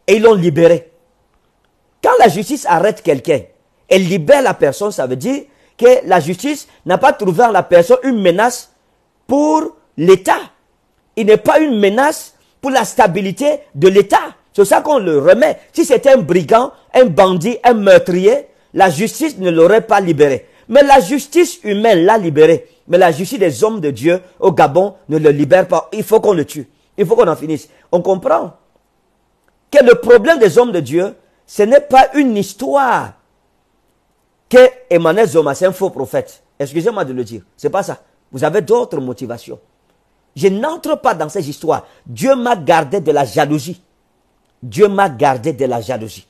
et ils l'ont libéré. Quand la justice arrête quelqu'un et libère la personne, ça veut dire que la justice n'a pas trouvé en la personne une menace pour l'État. Il n'est pas une menace pour la stabilité de l'État. C'est ça qu'on le remet. Si c'était un brigand, un bandit, un meurtrier, la justice ne l'aurait pas libéré. Mais la justice humaine l'a libéré. Mais la justice des hommes de Dieu au Gabon ne le libère pas. Il faut qu'on le tue. Il faut qu'on en finisse. On comprend que le problème des hommes de Dieu, ce n'est pas une histoire que Emmanuel Zoma, c'est un faux prophète. Excusez-moi de le dire. Ce n'est pas ça. Vous avez d'autres motivations. Je n'entre pas dans ces histoires. Dieu m'a gardé de la jalousie. Dieu m'a gardé de la jalousie.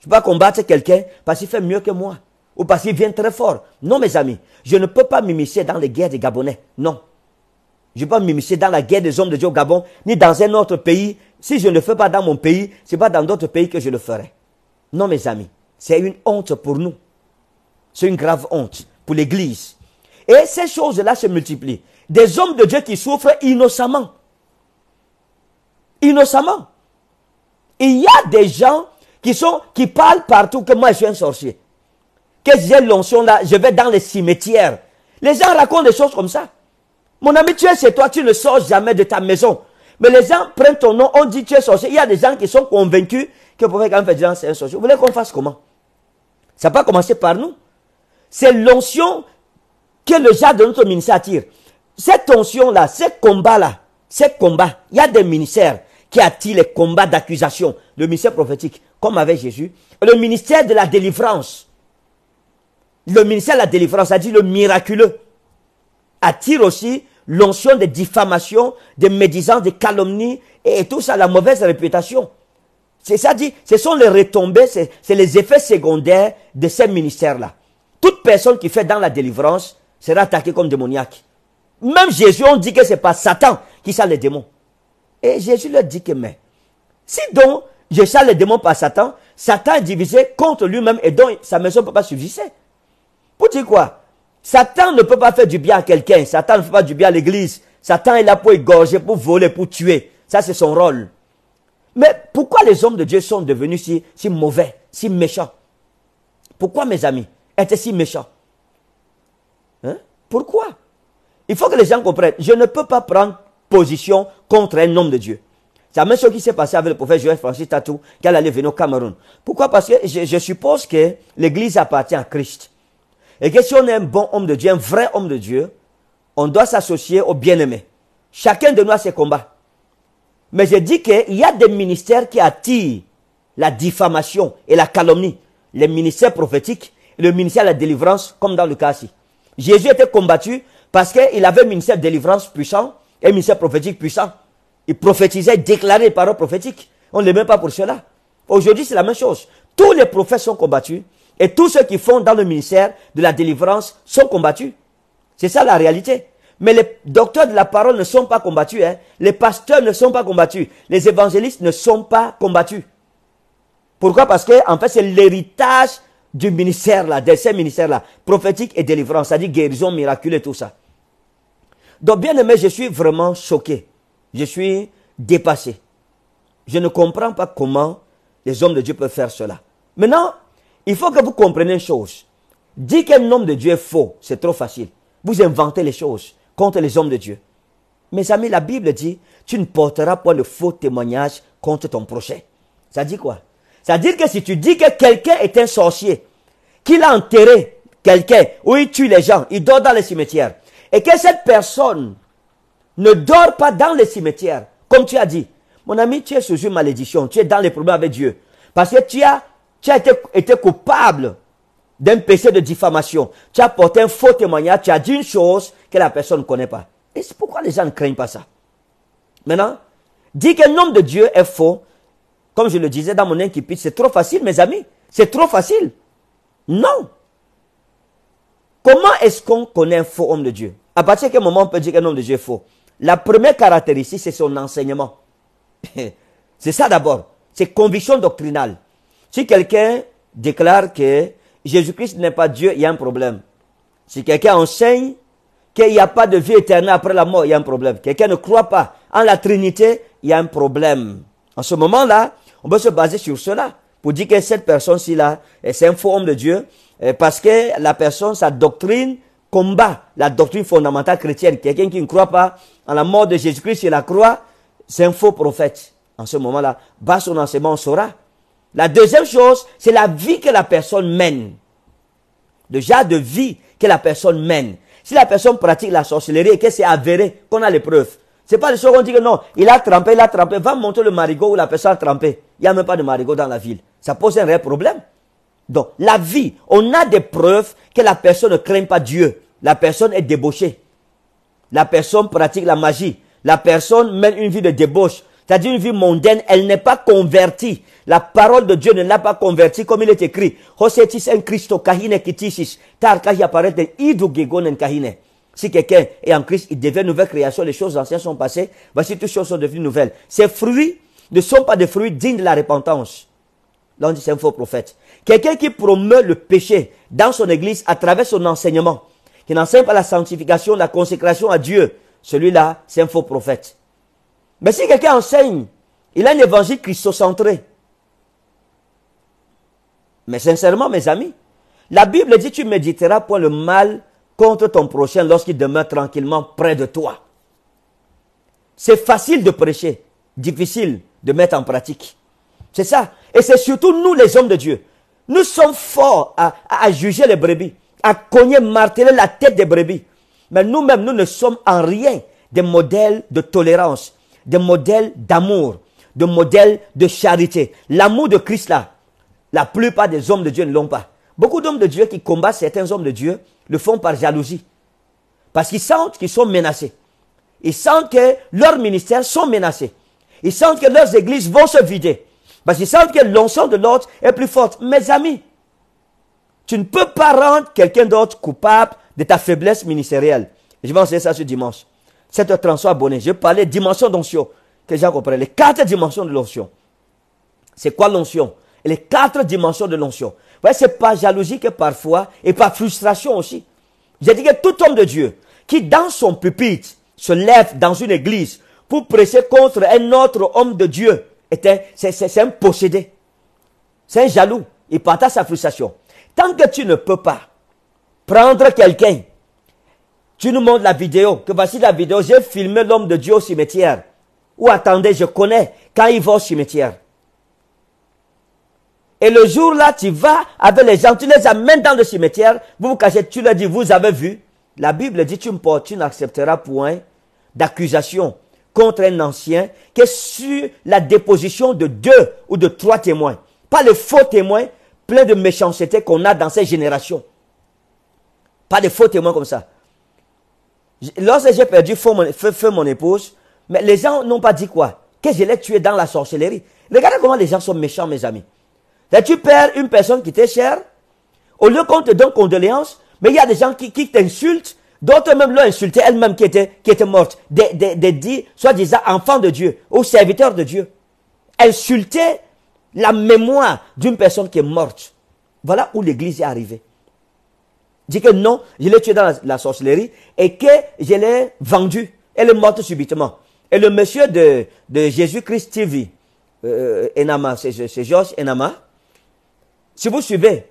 Je ne peux pas combattre quelqu'un parce qu'il fait mieux que moi ou parce qu'il vient très fort. Non, mes amis, je ne peux pas m'immiscer dans les guerres des Gabonais. Non. Je ne peux pas m'immiscer dans la guerre des hommes de Dieu au Gabon, ni dans un autre pays. Si je ne le fais pas dans mon pays, ce n'est pas dans d'autres pays que je le ferai. Non, mes amis, c'est une honte pour nous. C'est une grave honte pour l'Église. Et ces choses-là se multiplient. Des hommes de Dieu qui souffrent innocemment. Innocemment. Il y a des gens qui, sont, qui parlent partout que moi je suis un sorcier. Que j'ai l'onction là, je vais dans les cimetières. Les gens racontent des choses comme ça. Mon ami, tu es chez toi, tu ne sors jamais de ta maison. Mais les gens prennent ton nom, on dit tu es sorcier. Il y a des gens qui sont convaincus que le prophète gens, c'est un sorcier. Vous voulez qu'on fasse comment Ça n'a pas commencé par nous. C'est l'onction que le genre de notre ministère attire. Cette onction-là, ce combat-là, ce combat, il y a des ministères qui attirent les combats d'accusation. Le ministère prophétique, comme avec Jésus. Le ministère de la délivrance. Le ministère de la délivrance, c'est-à-dire le miraculeux, attire aussi l'onction des diffamations, des médisances, des calomnies et, et tout ça, la mauvaise réputation. C'est ça dit, ce sont les retombées, c'est les effets secondaires de ces ministères-là personne qui fait dans la délivrance sera attaquée comme démoniaque. Même Jésus, on dit que c'est pas Satan qui chasse les démons. Et Jésus leur dit que, mais, si donc je chasse les démons par Satan, Satan est divisé contre lui-même et donc sa maison ne peut pas subsister. Pour dire quoi Satan ne peut pas faire du bien à quelqu'un. Satan ne fait pas du bien à l'église. Satan est là pour égorger, pour voler, pour tuer. Ça, c'est son rôle. Mais pourquoi les hommes de Dieu sont devenus si, si mauvais, si méchants Pourquoi, mes amis était si méchant hein? Pourquoi Il faut que les gens comprennent. Je ne peux pas prendre position contre un homme de Dieu. C'est même ce qui s'est passé avec le prophète Joël Francis Tatou, qui allait venir au Cameroun. Pourquoi Parce que je, suppose que l'Église appartient à Christ. Et que si on est un bon homme de Dieu, un vrai homme de Dieu, on doit s'associer au bien aimé Chacun de nous a ses combats. Mais je dis qu'il y a des ministères qui attirent la diffamation et la calomnie. Les ministères prophétiques, le ministère de la délivrance, comme dans le cas-ci. Jésus était combattu parce qu'il avait un ministère de délivrance puissant et un ministère prophétique puissant. Il prophétisait, déclarait les paroles prophétiques. On ne met pas pour cela. Aujourd'hui, c'est la même chose. Tous les prophètes sont combattus et tous ceux qui font dans le ministère de la délivrance sont combattus. C'est ça la réalité. Mais les docteurs de la parole ne sont pas combattus. Hein. Les pasteurs ne sont pas combattus. Les évangélistes ne sont pas combattus. Pourquoi Parce que, en fait, c'est l'héritage du ministère là, de ces ministères là, prophétique et délivrance, Ça dit guérison, miraculeuse tout ça. Donc bien aimé, je suis vraiment choqué. Je suis dépassé. Je ne comprends pas comment les hommes de Dieu peuvent faire cela. Maintenant, il faut que vous compreniez une chose. Dire qu'un homme de Dieu est faux, c'est trop facile. Vous inventez les choses contre les hommes de Dieu. Mes amis, la Bible dit, tu ne porteras point le faux témoignage contre ton prochain. Ça dit quoi c'est-à-dire que si tu dis que quelqu'un est un sorcier, qu'il a enterré quelqu'un, ou il tue les gens, il dort dans les cimetières, et que cette personne ne dort pas dans les cimetières, comme tu as dit, mon ami, tu es sous une malédiction, tu es dans les problèmes avec Dieu, parce que tu as, tu as été, coupable d'un péché de diffamation, tu as porté un faux témoignage, tu as dit une chose que la personne ne connaît pas. Et c'est pourquoi les gens ne craignent pas ça. Maintenant, dis qu'un homme de Dieu est faux, comme je le disais dans mon inquiétude, c'est trop facile, mes amis. C'est trop facile. Non. Comment est-ce qu'on connaît un faux homme de Dieu À partir de quel moment on peut dire qu'un homme de Dieu est faux La première caractéristique, c'est son enseignement. c'est ça d'abord. C'est conviction doctrinale. Si quelqu'un déclare que Jésus-Christ n'est pas Dieu, il y a un problème. Si quelqu'un enseigne qu'il n'y a pas de vie éternelle après la mort, il y a un problème. Quelqu'un ne croit pas en la Trinité, il y a un problème. En ce moment-là, on peut se baser sur cela pour dire que cette personne-ci là, c'est un faux homme de Dieu euh, parce que la personne, sa doctrine combat la doctrine fondamentale chrétienne. Quelqu'un qui ne croit pas en la mort de Jésus-Christ et la croix, c'est un faux prophète. En ce moment-là, bas son enseignement, on saura. La deuxième chose, c'est la vie que la personne mène. Le genre de vie que la personne mène. Si la personne pratique la sorcellerie et que c'est avéré qu'on a les preuves, c'est pas des choses qu'on dit que non, il a trempé, il a trempé, va monter le marigot où la personne a trempé il n'y a même pas de marigots dans la ville. Ça pose un vrai problème. Donc, la vie, on a des preuves que la personne ne craint pas Dieu. La personne est débauchée. La personne pratique la magie. La personne mène une vie de débauche. C'est-à-dire une vie mondaine, elle n'est pas convertie. La parole de Dieu ne l'a pas convertie comme il est écrit. en Christo kahine kitisis. Tar apparaît kahine. Si quelqu'un est en Christ, il devient nouvelle création. Les choses anciennes sont passées. Voici toutes choses sont devenues nouvelles. Ces fruits ne sont pas des fruits dignes de la repentance. Là, on dit c'est un faux prophète. Quelqu'un qui promeut le péché dans son église à travers son enseignement, qui n'enseigne pas la sanctification, la consécration à Dieu, celui-là, c'est un faux prophète. Mais si quelqu'un enseigne, il a un évangile christocentré. Mais sincèrement, mes amis, la Bible dit tu méditeras pour le mal contre ton prochain lorsqu'il demeure tranquillement près de toi. C'est facile de prêcher, difficile de mettre en pratique. C'est ça. Et c'est surtout nous, les hommes de Dieu. Nous sommes forts à, juger les brebis, à cogner, marteler la tête des brebis. Mais nous-mêmes, nous ne sommes en rien des modèles de tolérance, des modèles d'amour, des modèles de charité. L'amour de Christ là, la plupart des hommes de Dieu ne l'ont pas. Beaucoup d'hommes de Dieu qui combattent certains hommes de Dieu le font par jalousie. Parce qu'ils sentent qu'ils sont menacés. Ils sentent que leurs ministères sont menacés. Ils sentent que leurs églises vont se vider. Parce qu'ils sentent que l'onction de l'autre est plus forte. Mes amis, tu ne peux pas rendre quelqu'un d'autre coupable de ta faiblesse ministérielle. Je vais enseigner ça ce dimanche. C'est h 30 je Je parlais dimension d'onction. Que les gens Les quatre dimensions de l'onction. C'est quoi l'onction Les quatre dimensions de l'onction. Ouais, c'est par jalousie que parfois, et par frustration aussi. J'ai dit que tout homme de Dieu qui dans son pupitre se lève dans une église pour prêcher contre un autre homme de Dieu, c'est un possédé. C'est un jaloux. Il partage sa frustration. Tant que tu ne peux pas prendre quelqu'un, tu nous montres la vidéo, que voici la vidéo, j'ai filmé l'homme de Dieu au cimetière. Ou attendez, je connais quand il va au cimetière. Et le jour-là, tu vas avec les gens, tu les amènes dans le cimetière, vous vous cachez, tu leur dis, vous avez vu. La Bible dit, tu me tu n'accepteras point d'accusation contre un ancien que sur la déposition de deux ou de trois témoins. Pas les faux témoins pleins de méchanceté qu'on a dans ces générations. Pas de faux témoins comme ça. Lorsque j'ai perdu feu mon, épouse, mais les gens n'ont pas dit quoi Que je l'ai tué dans la sorcellerie. Regardez comment les gens sont méchants, mes amis. tu perds une personne qui t'est chère, au lieu qu'on te donne condoléances, mais il y a des gens qui, qui t'insultent, D'autres même l'ont insulté, elle-même qui était, qui morte, des, des, soi-disant enfants de Dieu ou serviteurs de Dieu. Insulter la mémoire d'une personne qui est morte. Voilà où l'Église est arrivée. Dit que non, je l'ai tué dans la, sorcellerie et que je l'ai vendu. Elle est morte subitement. Et le monsieur de, Jésus-Christ TV, euh, Enama, c'est Georges Enama, si vous suivez,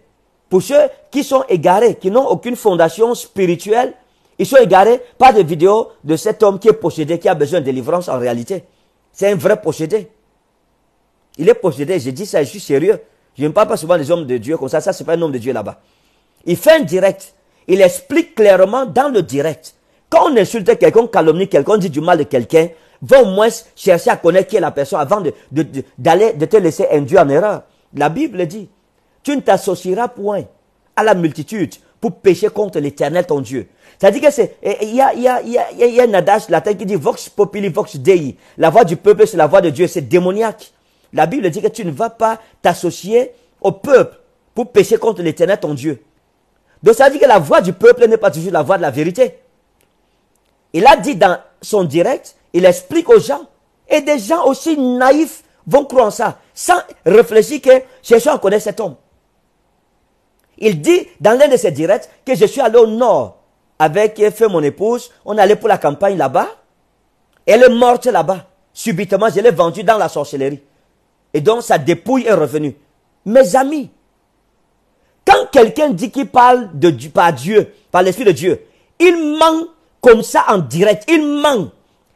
pour ceux qui sont égarés, qui n'ont aucune fondation spirituelle, ils sont égarés pas de vidéo de cet homme qui est possédé, qui a besoin de délivrance en réalité. C'est un vrai possédé. Il est possédé, j'ai dit ça, je suis sérieux. Je ne parle pas souvent des hommes de Dieu comme ça, ça c'est pas un homme de Dieu là-bas. Il fait un direct, il explique clairement dans le direct. Quand on insulte quelqu'un, calomnie quelqu'un, dit du mal de quelqu'un, va au moins chercher à connaître qui est la personne avant de, de, de te laisser induire en erreur. La Bible dit, tu ne t'associeras point à la multitude pour pécher contre l'éternel ton Dieu. C'est-à-dire que c'est, il y a, il y a, il y a, y a un adage latin qui dit vox populi vox dei. La voix du peuple, c'est la voix de Dieu, c'est démoniaque. La Bible dit que tu ne vas pas t'associer au peuple pour pécher contre l'éternel ton Dieu. Donc ça veut que la voix du peuple n'est pas toujours la voix de la vérité. Il a dit dans son direct, il explique aux gens, et des gens aussi naïfs vont croire en ça, sans réfléchir que Jésus en connaît cet homme. Il dit dans l'un de ses directs que je suis allé au nord avec mon épouse, on allait pour la campagne là-bas. Elle est morte là-bas. Subitement, je l'ai vendue dans la sorcellerie. Et donc, sa dépouille est revenue. Mes amis, quand quelqu'un dit qu'il parle de, par Dieu, par l'Esprit de Dieu, il ment comme ça en direct. Il ment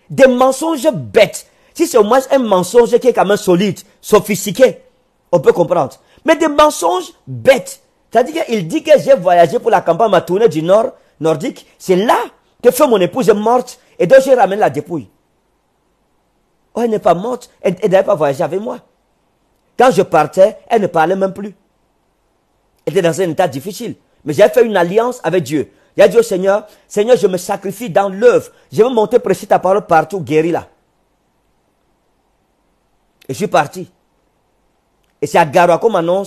des mensonges bêtes. Si c'est au moins un mensonge qui est quand même solide, sophistiqué, on peut comprendre. Mais des mensonges bêtes. C'est-à-dire qu'il dit que j'ai voyagé pour la campagne, ma tournée du Nord, nordique, c'est là que fait mon épouse est morte et donc je ramène la dépouille. Oh, elle n'est pas morte, elle, n'avait pas voyagé avec moi. Quand je partais, elle ne parlait même plus. Elle était dans un état difficile. Mais j'ai fait une alliance avec Dieu. J'ai dit au Seigneur, Seigneur, je me sacrifie dans l'œuvre. Je vais monter prêcher ta parole partout, guéri là. Et je suis parti. Et c'est à Garoua qu'on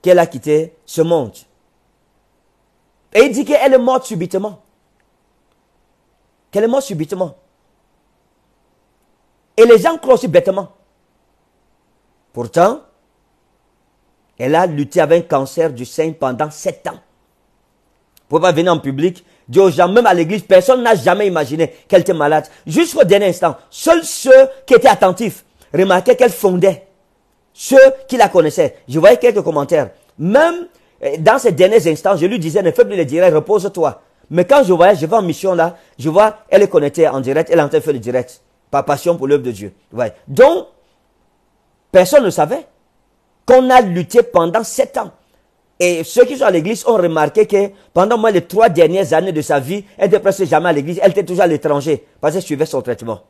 qu'elle a quitté ce monde. Et il dit qu'elle est morte subitement. Qu'elle est morte subitement. Et les gens croient aussi bêtement. Pourtant, elle a lutté avec un cancer du sein pendant sept ans. Pour ne pas venir en public, dire aux gens, même à l'église, personne n'a jamais imaginé qu'elle était malade. Jusqu'au dernier instant, seuls ceux qui étaient attentifs remarquaient qu'elle fondait. Ceux qui la connaissaient. Je voyais quelques commentaires. Même dans ces derniers instants, je lui disais, ne fais plus le direct, repose-toi. Mais quand je voyais, je vais en mission là, je vois, elle est connectée en direct, elle est en train de faire le direct. Par passion pour l'œuvre de Dieu. Donc, personne ne savait qu'on a lutté pendant sept ans. Et ceux qui sont à l'église ont remarqué que pendant moins les trois dernières années de sa vie, elle n'était presque jamais à l'église, elle était toujours à l'étranger parce qu'elle suivait son traitement.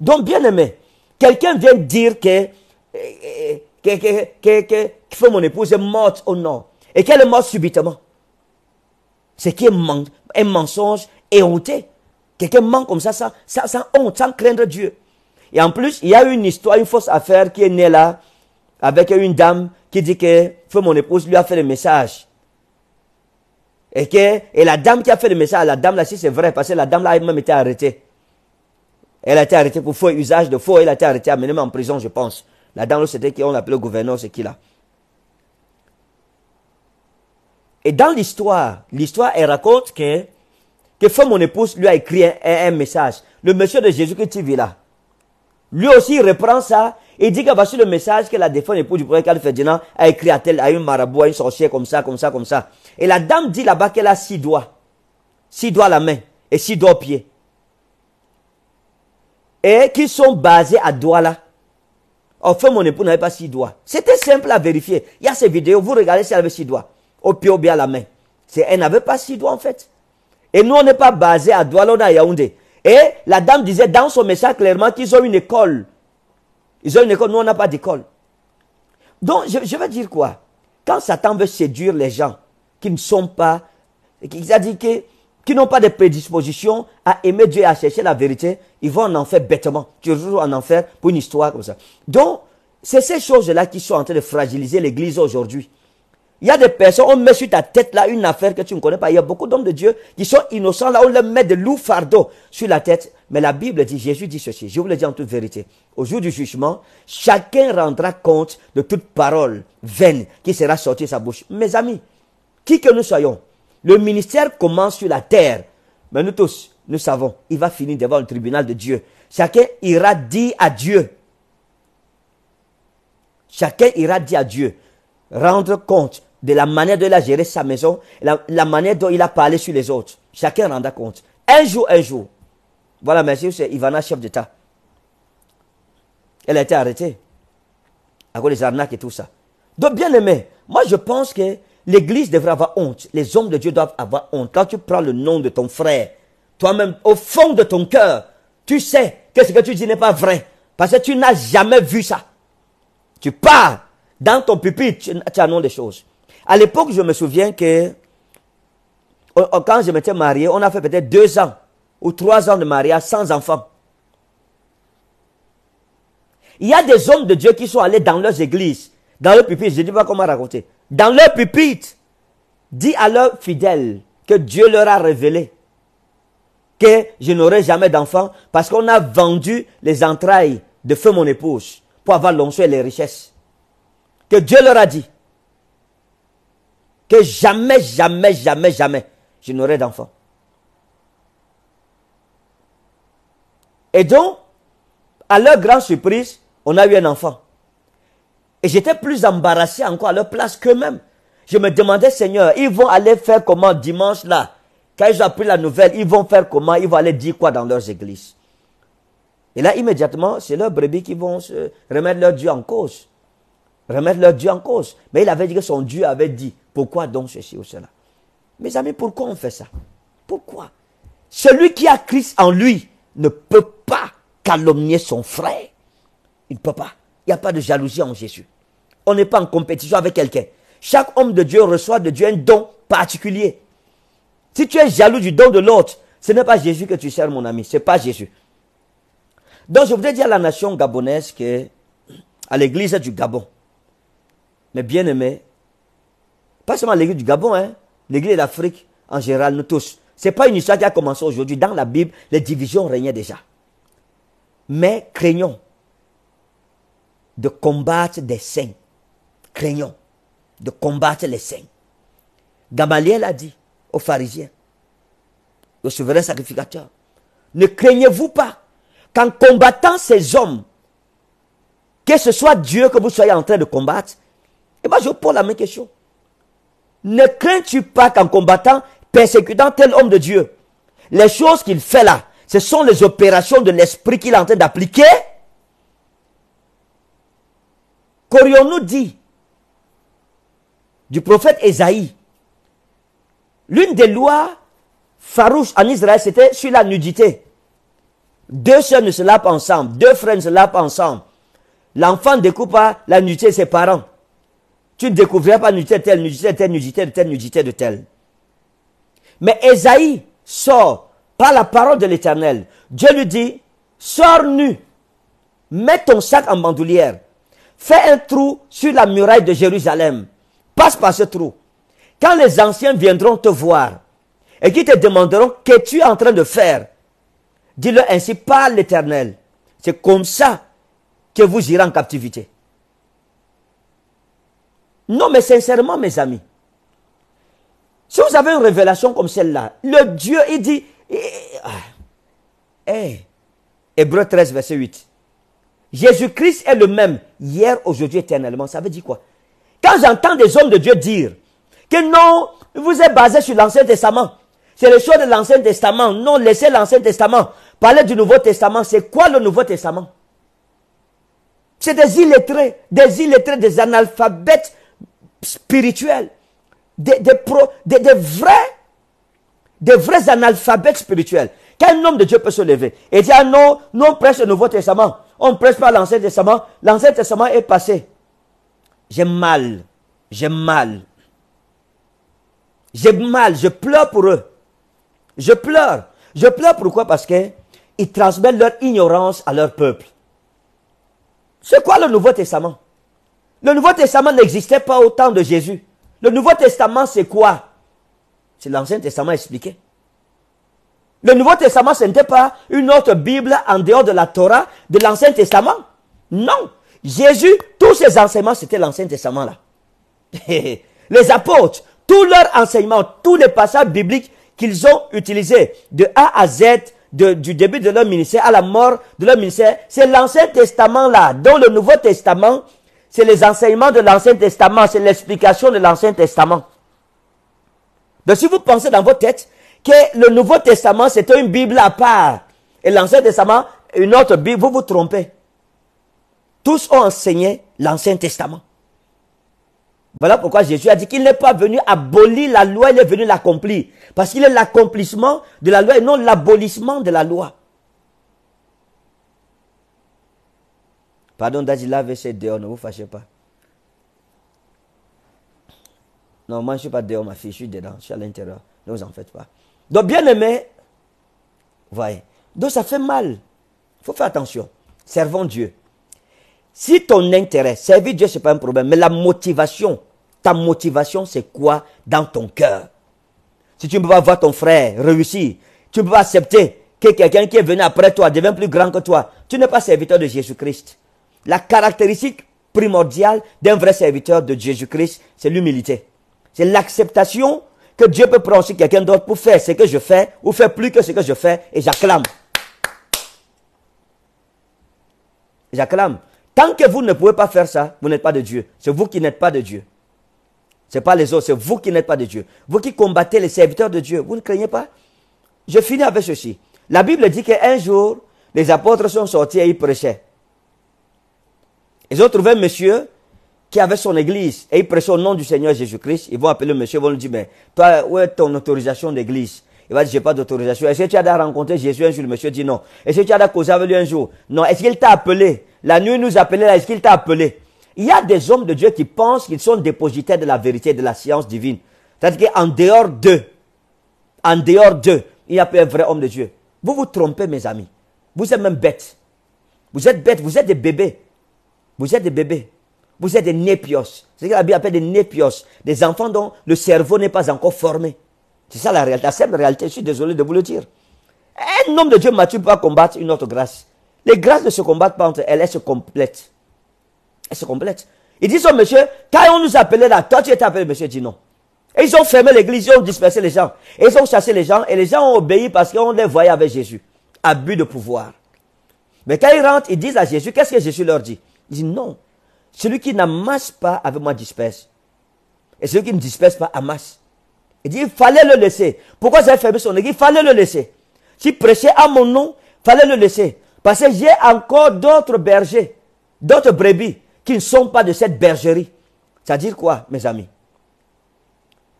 Donc, bien aimé, quelqu'un vient dire que euh, euh, que, que, mon épouse est morte au nord. Et qu'elle est morte subitement. C'est qui est un mensonge éhonté. Quelqu'un ment comme ça, ça, ça, honte, sans craindre Dieu. Et en plus, il y a une histoire, une fausse affaire qui est née là, avec une dame qui dit que mon épouse lui a fait le message. Et et la dame qui a fait le message, la dame là, si c'est vrai, parce que la dame là elle même été arrêtée. Elle a été arrêtée pour faux usage de faux, elle a été arrêtée, amenée en prison, je pense. La dame, c'était qui on appelle le gouverneur, c'est qui là Et dans l'histoire, l'histoire, elle raconte que, que femme, mon épouse, lui a écrit un, message. Le monsieur de Jésus que tu vis là, lui aussi, il reprend ça. Il dit que voici le message que la défunte épouse du prophète Ferdinand a écrit à tel, à une marabout, à une sorcière, comme ça, comme ça, comme ça. Et la dame dit là-bas qu'elle a six doigts. Six doigts à la main et six doigts au pied. Et qui sont basés à là. Enfin, mon époux n'avait pas six doigts. C'était simple à vérifier. Il y a ces vidéos, vous regardez si elle avait six doigts. Au pied ou bien à la main. elle n'avait pas six doigts, en fait. Et nous, on n'est pas basé à Douala, à Yaoundé. Et la dame disait dans son message clairement qu'ils ont une école. Ils ont une école, nous, on n'a pas d'école. Donc, je, veux dire quoi Quand Satan veut séduire les gens qui ne sont pas, qui, a dit que qui n'ont pas de prédisposition à aimer Dieu et à chercher la vérité, ils vont en enfer bêtement. Tu toujours en enfer pour une histoire comme ça. Donc, c'est ces choses-là qui sont en train de fragiliser l'Église aujourd'hui. Il y a des personnes, on met sur ta tête là une affaire que tu ne connais pas. Il y a beaucoup d'hommes de Dieu qui sont innocents là, on leur met de lourds fardeaux sur la tête. Mais la Bible dit, Jésus dit ceci, je vous le dis en toute vérité. Au jour du jugement, chacun rendra compte de toute parole vaine qui sera sortie de sa bouche. Mes amis, qui que nous soyons, le ministère commence sur la terre. Mais nous tous, nous savons, il va finir devant le tribunal de Dieu. Chacun ira dire à Dieu. Chacun ira dire à Dieu. Rendre compte de la manière dont il a géré sa maison, la, manière dont il a parlé sur les autres. Chacun rendra compte. Un jour, un jour. Voilà, merci, c'est Ivana, chef d'État. Elle a été arrêtée. À cause des arnaques et tout ça. Donc, bien aimé, moi je pense que L'Église devrait avoir honte. Les hommes de Dieu doivent avoir honte. Quand tu prends le nom de ton frère, toi-même, au fond de ton cœur, tu sais que ce que tu dis n'est pas vrai. Parce que tu n'as jamais vu ça. Tu pars dans ton pupitre, tu, annonces des choses. À l'époque, je me souviens que quand je m'étais marié, on a fait peut-être deux ans ou trois ans de mariage sans enfant. Il y a des hommes de Dieu qui sont allés dans leurs églises, dans leurs pupitres. Je ne dis pas comment raconter dans leur pupitre, dit à leurs fidèles que Dieu leur a révélé que je n'aurai jamais d'enfant parce qu'on a vendu les entrailles de feu mon épouse pour avoir l'onction et les richesses. Que Dieu leur a dit que jamais, jamais, jamais, jamais je n'aurai d'enfant. Et donc, à leur grande surprise, on a eu un enfant. Et j'étais plus embarrassé encore à leur place qu'eux-mêmes. Je me demandais, Seigneur, ils vont aller faire comment dimanche là Quand ils ont appris la nouvelle, ils vont faire comment Ils vont aller dire quoi dans leurs églises Et là, immédiatement, c'est leurs brebis qui vont se remettre leur Dieu en cause. Remettre leur Dieu en cause. Mais il avait dit que son Dieu avait dit, pourquoi donc ceci ou cela Mes amis, pourquoi on fait ça Pourquoi Celui qui a Christ en lui ne peut pas calomnier son frère. Il ne peut pas. Il n'y a pas de jalousie en Jésus on n'est pas en compétition avec quelqu'un. Chaque homme de Dieu reçoit de Dieu un don particulier. Si tu es jaloux du don de l'autre, ce n'est pas Jésus que tu sers, mon ami. Ce n'est pas Jésus. Donc, je voudrais dire à la nation gabonaise que, à l'église du Gabon, mes bien-aimés, pas seulement l'église du Gabon, hein, l'église d'Afrique en général, nous tous. C'est pas une histoire qui a commencé aujourd'hui. Dans la Bible, les divisions régnaient déjà. Mais craignons de combattre des saints craignons de combattre les saints. Gamaliel a dit aux pharisiens, aux souverains sacrificateurs, ne craignez-vous pas qu'en combattant ces hommes, que ce soit Dieu que vous soyez en train de combattre, et moi je pose la même question. Ne crains-tu pas qu'en combattant, persécutant tel homme de Dieu, les choses qu'il fait là, ce sont les opérations de l'esprit qu'il est en train d'appliquer quaurions nous dit du prophète Esaïe. L'une des lois farouches en Israël, c'était sur la nudité. Deux sœurs ne se pas ensemble, deux frères ne se pas ensemble. L'enfant ne découvre pas la nudité de ses parents. Tu ne découvriras pas nudité de telle, nudité de telle, nudité de telle, nudité de telle. Mais Esaïe sort par la parole de l'Éternel. Dieu lui dit, sors nu, mets ton sac en bandoulière, fais un trou sur la muraille de Jérusalem passe par ce trou. Quand les anciens viendront te voir et qui te demanderont que tu es en train de faire, dis-le ainsi par l'Éternel. C'est comme ça que vous irez en captivité. Non, mais sincèrement, mes amis, si vous avez une révélation comme celle-là, le Dieu, il dit, hé, Hébreu 13, verset 8, Jésus-Christ est le même hier, aujourd'hui, éternellement. Ça veut dire quoi quand j'entends des hommes de Dieu dire que non, vous êtes basé sur l'Ancien Testament, c'est le choix de l'Ancien Testament, non, laissez l'Ancien Testament, parlez du Nouveau Testament, c'est quoi le Nouveau Testament C'est des illettrés, des illettrés, des analphabètes spirituels, des, vrais, des vrais analphabètes spirituels. Quel homme de Dieu peut se lever et dire ah non, non, on prêche le Nouveau Testament, on ne prêche pas l'Ancien Testament, l'Ancien Testament est passé j'ai mal, j'ai mal. J'ai mal, je pleure pour eux. Je pleure. Je pleure pourquoi Parce qu'ils transmettent leur ignorance à leur peuple. C'est quoi le Nouveau Testament Le Nouveau Testament n'existait pas au temps de Jésus. Le Nouveau Testament, c'est quoi C'est l'Ancien Testament expliqué. Le Nouveau Testament, ce n'était pas une autre Bible en dehors de la Torah, de l'Ancien Testament. Non, Jésus, tous ses enseignements, c'était l'Ancien Testament là. les apôtres, tous leurs enseignements, tous les passages bibliques qu'ils ont utilisés de A à Z, du début de leur ministère à la mort de leur ministère, c'est l'Ancien Testament là, Donc le Nouveau Testament, c'est les enseignements de l'Ancien Testament, c'est l'explication de l'Ancien Testament. Donc si vous pensez dans votre têtes que le Nouveau Testament, c'était une Bible à part, et l'Ancien Testament, une autre Bible, vous vous trompez tous ont enseigné l'Ancien Testament. Voilà pourquoi Jésus a dit qu'il n'est pas venu abolir la loi, il est venu l'accomplir. Parce qu'il est l'accomplissement de la loi et non l'abolissement de la loi. Pardon, Dajila verset dehors, ne vous fâchez pas. Non, moi je ne suis pas dehors, ma fille, je suis dedans, je suis à l'intérieur. Ne vous en faites pas. Donc, bien aimé, voyez. Donc, ça fait mal. Il faut faire attention. Servons Dieu. Si ton intérêt, servir Dieu, ce n'est pas un problème, mais la motivation, ta motivation, c'est quoi dans ton cœur Si tu ne peux pas voir ton frère réussir, tu ne peux pas accepter que quelqu'un qui est venu après toi devient plus grand que toi, tu n'es pas serviteur de Jésus-Christ. La caractéristique primordiale d'un vrai serviteur de Jésus-Christ, c'est l'humilité. C'est l'acceptation que Dieu peut prendre sur quelqu'un d'autre pour faire ce que je fais ou faire plus que ce que je fais et j'acclame. J'acclame. Tant que vous ne pouvez pas faire ça, vous n'êtes pas de Dieu. C'est vous qui n'êtes pas de Dieu. Ce n'est pas les autres, c'est vous qui n'êtes pas de Dieu. Vous qui combattez les serviteurs de Dieu, vous ne craignez pas. Je finis avec ceci. La Bible dit qu'un jour, les apôtres sont sortis et ils prêchaient. Ils ont trouvé un monsieur qui avait son église et ils prêchaient au nom du Seigneur Jésus-Christ. Ils vont appeler le monsieur, ils vont lui dire, mais toi, où est ton autorisation d'église Il va dire, je n'ai pas d'autorisation. Est-ce que tu as rencontré Jésus un jour Le monsieur dit non. Est-ce que tu as causé avec lui un jour Non. Est-ce qu'il t'a appelé la nuit nous appelait là, est-ce qu'il t'a appelé Il y a des hommes de Dieu qui pensent qu'ils sont dépositaires de la vérité et de la science divine. C'est-à-dire qu'en dehors d'eux, en dehors d'eux, il n'y a pas un vrai homme de Dieu. Vous vous trompez, mes amis. Vous êtes même bêtes. Vous êtes bêtes, vous êtes des bébés. Vous êtes des bébés. Vous êtes des népios. C'est ce que la Bible appelle des népios. Des enfants dont le cerveau n'est pas encore formé. C'est ça la réalité, la simple réalité. Je suis désolé de vous le dire. Un homme de Dieu tué pour combattre une autre grâce. Les grâces ne se combattent pas entre elles, elles se complètent. Elles se complètent. Ils disent au monsieur, quand on nous appelait là, toi tu étais appelé, monsieur dit non. Et ils ont fermé l'église, ils ont dispersé les gens. Et ils ont chassé les gens, et les gens ont obéi parce qu'on les voyait avec Jésus. Abus de pouvoir. Mais quand ils rentrent, ils disent à Jésus, qu'est-ce que Jésus leur dit Il dit non. Celui qui n'amasse pas avec moi disperse. Et celui qui ne disperse pas amasse. Il dit, il fallait le laisser. Pourquoi j'ai fermé son église Il fallait le laisser. S'il prêchait à mon nom, fallait le laisser. Parce que j'ai encore d'autres bergers, d'autres brebis qui ne sont pas de cette bergerie. C'est-à-dire quoi, mes amis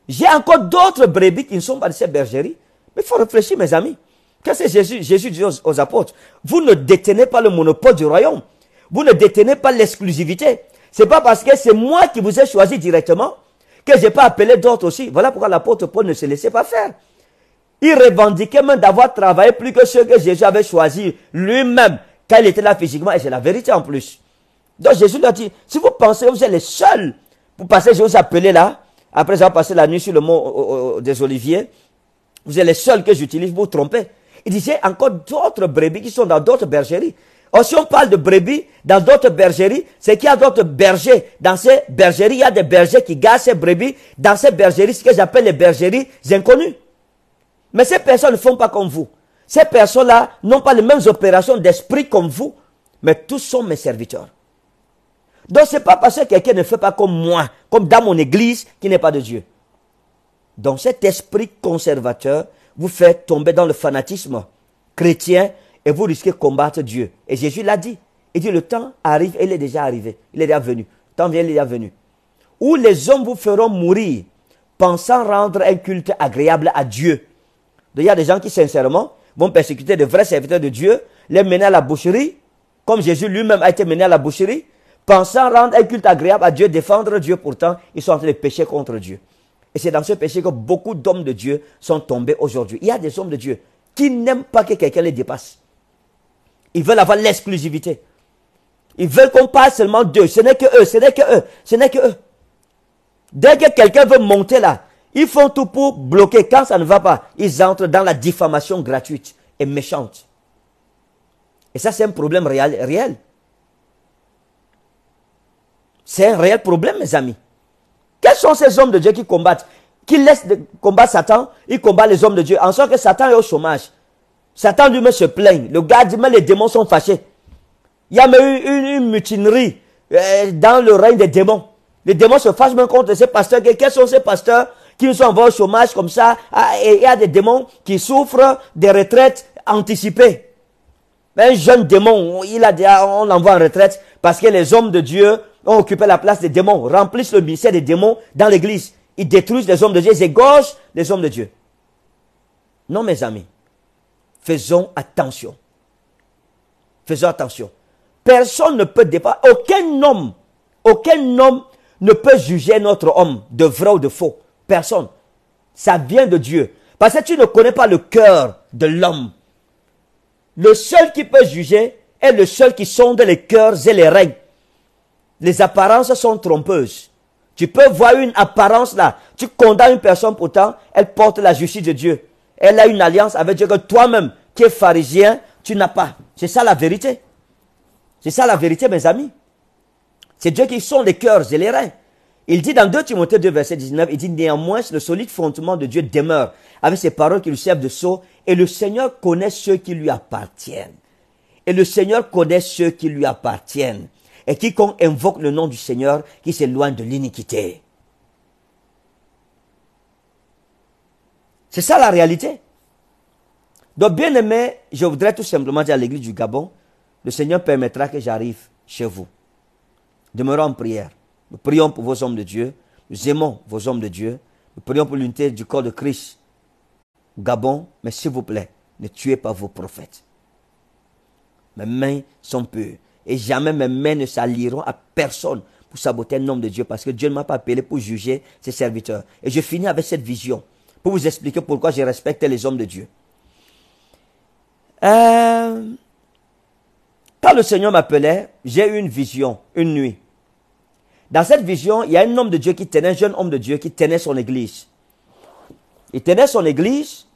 J'ai encore d'autres brebis qui ne sont pas de cette bergerie. Mais il faut réfléchir, mes amis. Qu'est-ce que Jésus, Jésus dit aux, apôtres Vous ne détenez pas le monopole du royaume. Vous ne détenez pas l'exclusivité. Ce n'est pas parce que c'est moi qui vous ai choisi directement que je n'ai pas appelé d'autres aussi. Voilà pourquoi l'apôtre Paul ne se laissait pas faire. Il revendiquait même d'avoir travaillé plus que ce que Jésus avait choisi lui-même quand il était là physiquement. Et c'est la vérité en plus. Donc Jésus leur dit, si vous pensez que vous êtes les seuls pour passer, je vous appelais là, après avoir passé la nuit sur le mont des Oliviers, vous êtes les seuls que j'utilise pour vous tromper. Il disait encore d'autres brebis qui sont dans d'autres bergeries. Or, oh, si on parle de brebis dans d'autres bergeries, c'est qu'il y a d'autres bergers. Dans ces bergeries, il y a des bergers qui gardent ces brebis. Dans ces bergeries, ce que j'appelle les bergeries inconnues. Mais ces personnes ne font pas comme vous. Ces personnes-là n'ont pas les mêmes opérations d'esprit comme vous, mais tous sont mes serviteurs. Donc ce n'est pas parce que quelqu'un ne fait pas comme moi, comme dans mon église, qui n'est pas de Dieu. Donc cet esprit conservateur vous fait tomber dans le fanatisme chrétien et vous risquez de combattre Dieu. Et Jésus l'a dit. Il dit le temps arrive, il est déjà arrivé, il est déjà venu. Le temps vient, il est déjà venu. Où les hommes vous feront mourir, pensant rendre un culte agréable à Dieu il y a des gens qui, sincèrement, vont persécuter de vrais serviteurs de Dieu, les mener à la boucherie, comme Jésus lui-même a été mené à la boucherie, pensant rendre un culte agréable à Dieu, défendre Dieu, pourtant, ils sont en train de pécher contre Dieu. Et c'est dans ce péché que beaucoup d'hommes de Dieu sont tombés aujourd'hui. Il y a des hommes de Dieu qui n'aiment pas que quelqu'un les dépasse. Ils veulent avoir l'exclusivité. Ils veulent qu'on parle seulement d'eux. Ce n'est que eux, ce n'est que eux, ce n'est que eux. Dès que quelqu'un veut monter là, ils font tout pour bloquer. Quand ça ne va pas, ils entrent dans la diffamation gratuite et méchante. Et ça, c'est un problème réel. réel. C'est un réel problème, mes amis. Quels sont ces hommes de Dieu qui combattent Qui laissent combattre Satan Ils combattent les hommes de Dieu. En sorte que Satan est au chômage. Satan lui-même se plaint. Le gars dit, mais les démons sont fâchés. Il y a même eu une, mutinerie euh, dans le règne des démons. Les démons se fâchent même contre ces pasteurs. Quels sont ces pasteurs qui sont envoient au chômage comme ça. Ah, et il y a des démons qui souffrent des retraites anticipées. Un jeune démon, il a on l'envoie en retraite parce que les hommes de Dieu ont occupé la place des démons, remplissent le ministère des démons dans l'église. Ils détruisent les hommes de Dieu, ils égorgent les hommes de Dieu. Non, mes amis, faisons attention. Faisons attention. Personne ne peut dépasser, aucun homme, aucun homme ne peut juger notre homme de vrai ou de faux. Personne. Ça vient de Dieu. Parce que tu ne connais pas le cœur de l'homme. Le seul qui peut juger est le seul qui sonde les cœurs et les reins. Les apparences sont trompeuses. Tu peux voir une apparence là. Tu condamnes une personne pourtant, elle porte la justice de Dieu. Elle a une alliance avec Dieu que toi-même, qui es pharisien, tu n'as pas. C'est ça la vérité. C'est ça la vérité, mes amis. C'est Dieu qui sonde les cœurs et les reins. Il dit dans 2 Timothée 2, verset 19, il dit néanmoins le solide fondement de Dieu demeure avec ses paroles qui lui servent de sceau et le Seigneur connaît ceux qui lui appartiennent. Et le Seigneur connaît ceux qui lui appartiennent. Et quiconque invoque le nom du Seigneur qui s'éloigne de l'iniquité. C'est ça la réalité. Donc bien aimé, je voudrais tout simplement dire à l'église du Gabon, le Seigneur permettra que j'arrive chez vous. Demeurons en prière. Nous prions pour vos hommes de Dieu. Nous aimons vos hommes de Dieu. Nous prions pour l'unité du corps de Christ. Gabon, mais s'il vous plaît, ne tuez pas vos prophètes. Mes mains sont pures. Et jamais mes mains ne s'allieront à personne pour saboter un homme de Dieu. Parce que Dieu ne m'a pas appelé pour juger ses serviteurs. Et je finis avec cette vision. Pour vous expliquer pourquoi je respecte les hommes de Dieu. Euh, quand le Seigneur m'appelait, j'ai eu une vision, une nuit. Dans cette vision, il y a un homme de Dieu qui tenait, un jeune homme de Dieu qui tenait son église. Il tenait son église.